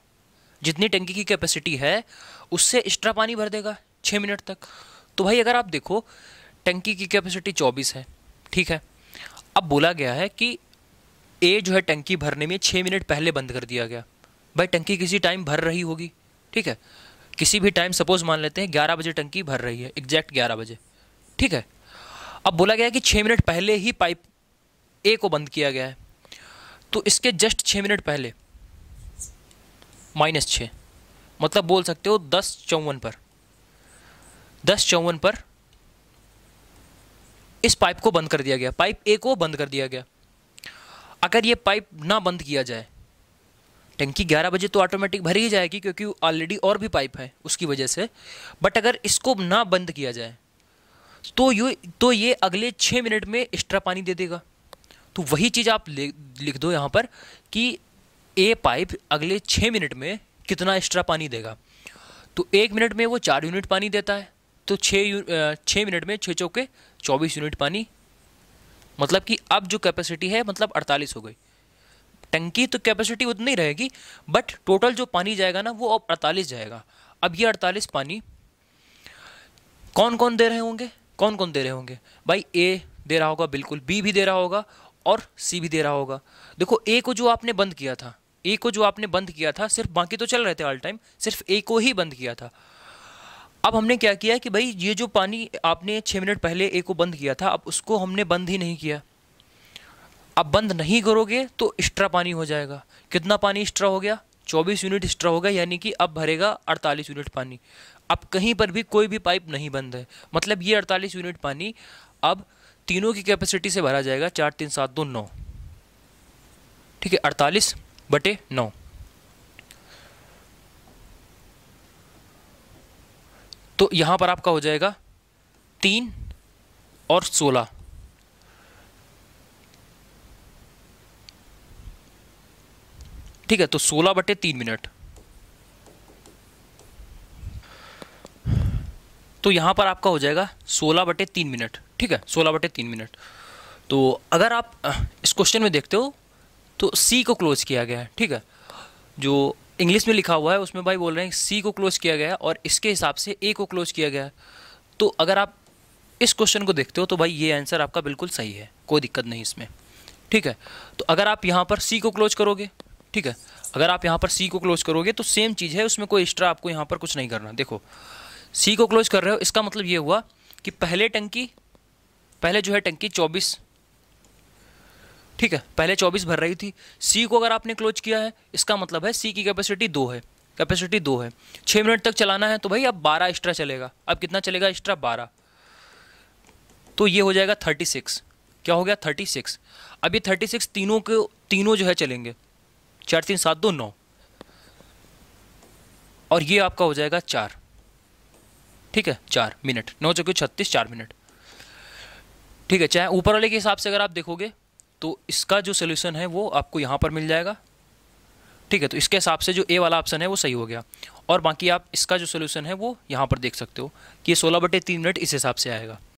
जितनी टंकी की कैपेसिटी है उससे एक्स्ट्रा पानी भर देगा छः मिनट तक तो भाई अगर आप देखो टंकी की कैपेसिटी चौबीस है ठीक है अब बोला गया है कि ए जो है टंकी भरने में छः मिनट पहले बंद कर दिया गया भाई टंकी किसी टाइम भर रही होगी ठीक है किसी भी टाइम सपोज मान लेते हैं ग्यारह बजे टंकी भर रही है एग्जैक्ट ग्यारह बजे ठीक है अब बोला गया कि छः मिनट पहले ही पाइप ए को बंद किया गया है तो इसके जस्ट छः मिनट पहले माइनस छः मतलब बोल सकते हो दस चौवन पर दस चौवन पर इस पाइप को बंद कर दिया गया पाइप ए को बंद कर दिया गया अगर ये पाइप ना बंद किया जाए टंकी 11 बजे तो ऑटोमेटिक भर ही जाएगी क्योंकि ऑलरेडी और भी पाइप है उसकी वजह से बट अगर इसको ना बंद किया जाए तो यू तो ये अगले छः मिनट में एक्स्ट्रा पानी दे देगा तो वही चीज़ आप लिख दो यहाँ पर कि ए पाइप अगले छः मिनट में कितना एक्स्ट्रा पानी देगा तो एक मिनट में वो चार यूनिट पानी देता है तो छः छः मिनट में छः चौके चौबीस यूनिट पानी मतलब कि अब जो कैपेसिटी है मतलब 48 हो गई टंकी तो कैपेसिटी उतनी रहेगी बट टोटल जो पानी जाएगा ना वो अब 48 जाएगा अब ये 48 पानी कौन कौन दे रहे होंगे कौन कौन दे रहे होंगे भाई ए दे रहा होगा बिल्कुल बी भी दे रहा होगा और सी भी दे रहा होगा देखो ए को जो आपने बंद किया था ए को जो आपने बंद किया था सिर्फ बाकी तो चल रहे थे ऑल टाइम सिर्फ ए को ही बंद किया था अब हमने क्या किया कि भाई ये जो पानी आपने छः मिनट पहले ए को बंद किया था अब उसको हमने बंद ही नहीं किया अब बंद नहीं करोगे तो एक्स्ट्रा पानी हो जाएगा कितना पानी एक्स्ट्रा हो गया 24 यूनिट एक्स्ट्रा हो गया यानी कि अब भरेगा 48 यूनिट पानी अब कहीं पर भी कोई भी पाइप नहीं बंद है मतलब ये 48 यूनिट पानी अब तीनों की कैपेसिटी से भरा जाएगा चार तीन सात दो नौ ठीक है अड़तालीस बटे नौ तो यहाँ पर आपका हो जाएगा तीन और सोलह ठीक है तो सोलह बटे तीन मिनट तो यहाँ पर आपका हो जाएगा सोलह बटे तीन मिनट ठीक है सोलह बटे तीन मिनट तो अगर आप इस क्वेश्चन में देखते हो तो सी को क्लोज किया गया है ठीक है जो इंग्लिश में लिखा हुआ है उसमें भाई बोल रहे हैं सी को क्लोज किया गया और इसके हिसाब से ए को क्लोज किया गया तो अगर आप इस क्वेश्चन को देखते हो तो भाई ये आंसर आपका बिल्कुल सही है कोई दिक्कत नहीं इसमें ठीक है तो अगर आप यहाँ पर सी को क्लोज करोगे ठीक है अगर आप यहाँ पर सी को क्लोज करोगे तो सेम चीज़ है उसमें कोई एक्स्ट्रा आपको यहाँ पर कुछ नहीं करना देखो सी को क्लोज कर रहे हो इसका मतलब ये हुआ कि पहले टंकी पहले जो है टंकी चौबीस ठीक है पहले चौबीस भर रही थी सी को अगर आपने क्लोज किया है इसका मतलब है सी की कैपेसिटी दो है कैपेसिटी दो है छः मिनट तक चलाना है तो भाई अब बारह एक्स्ट्रा चलेगा अब कितना चलेगा एक्स्ट्रा बारह तो ये हो जाएगा थर्टी सिक्स क्या हो गया थर्टी सिक्स अब ये थर्टी सिक्स तीनों के तीनों जो है चलेंगे चार तीन सात दो नौ और ये आपका हो जाएगा चार ठीक है चार मिनट नौ चौके छत्तीस चार मिनट ठीक है चाहे ऊपर वाले के हिसाब से अगर आप देखोगे तो इसका जो सोल्यूशन है वो आपको यहाँ पर मिल जाएगा ठीक है तो इसके हिसाब से जो ए वाला ऑप्शन है वो सही हो गया और बाकी आप इसका जो सोल्यूशन है वो यहाँ पर देख सकते हो कि ये सोलह बटे तीन मिनट इस हिसाब से आएगा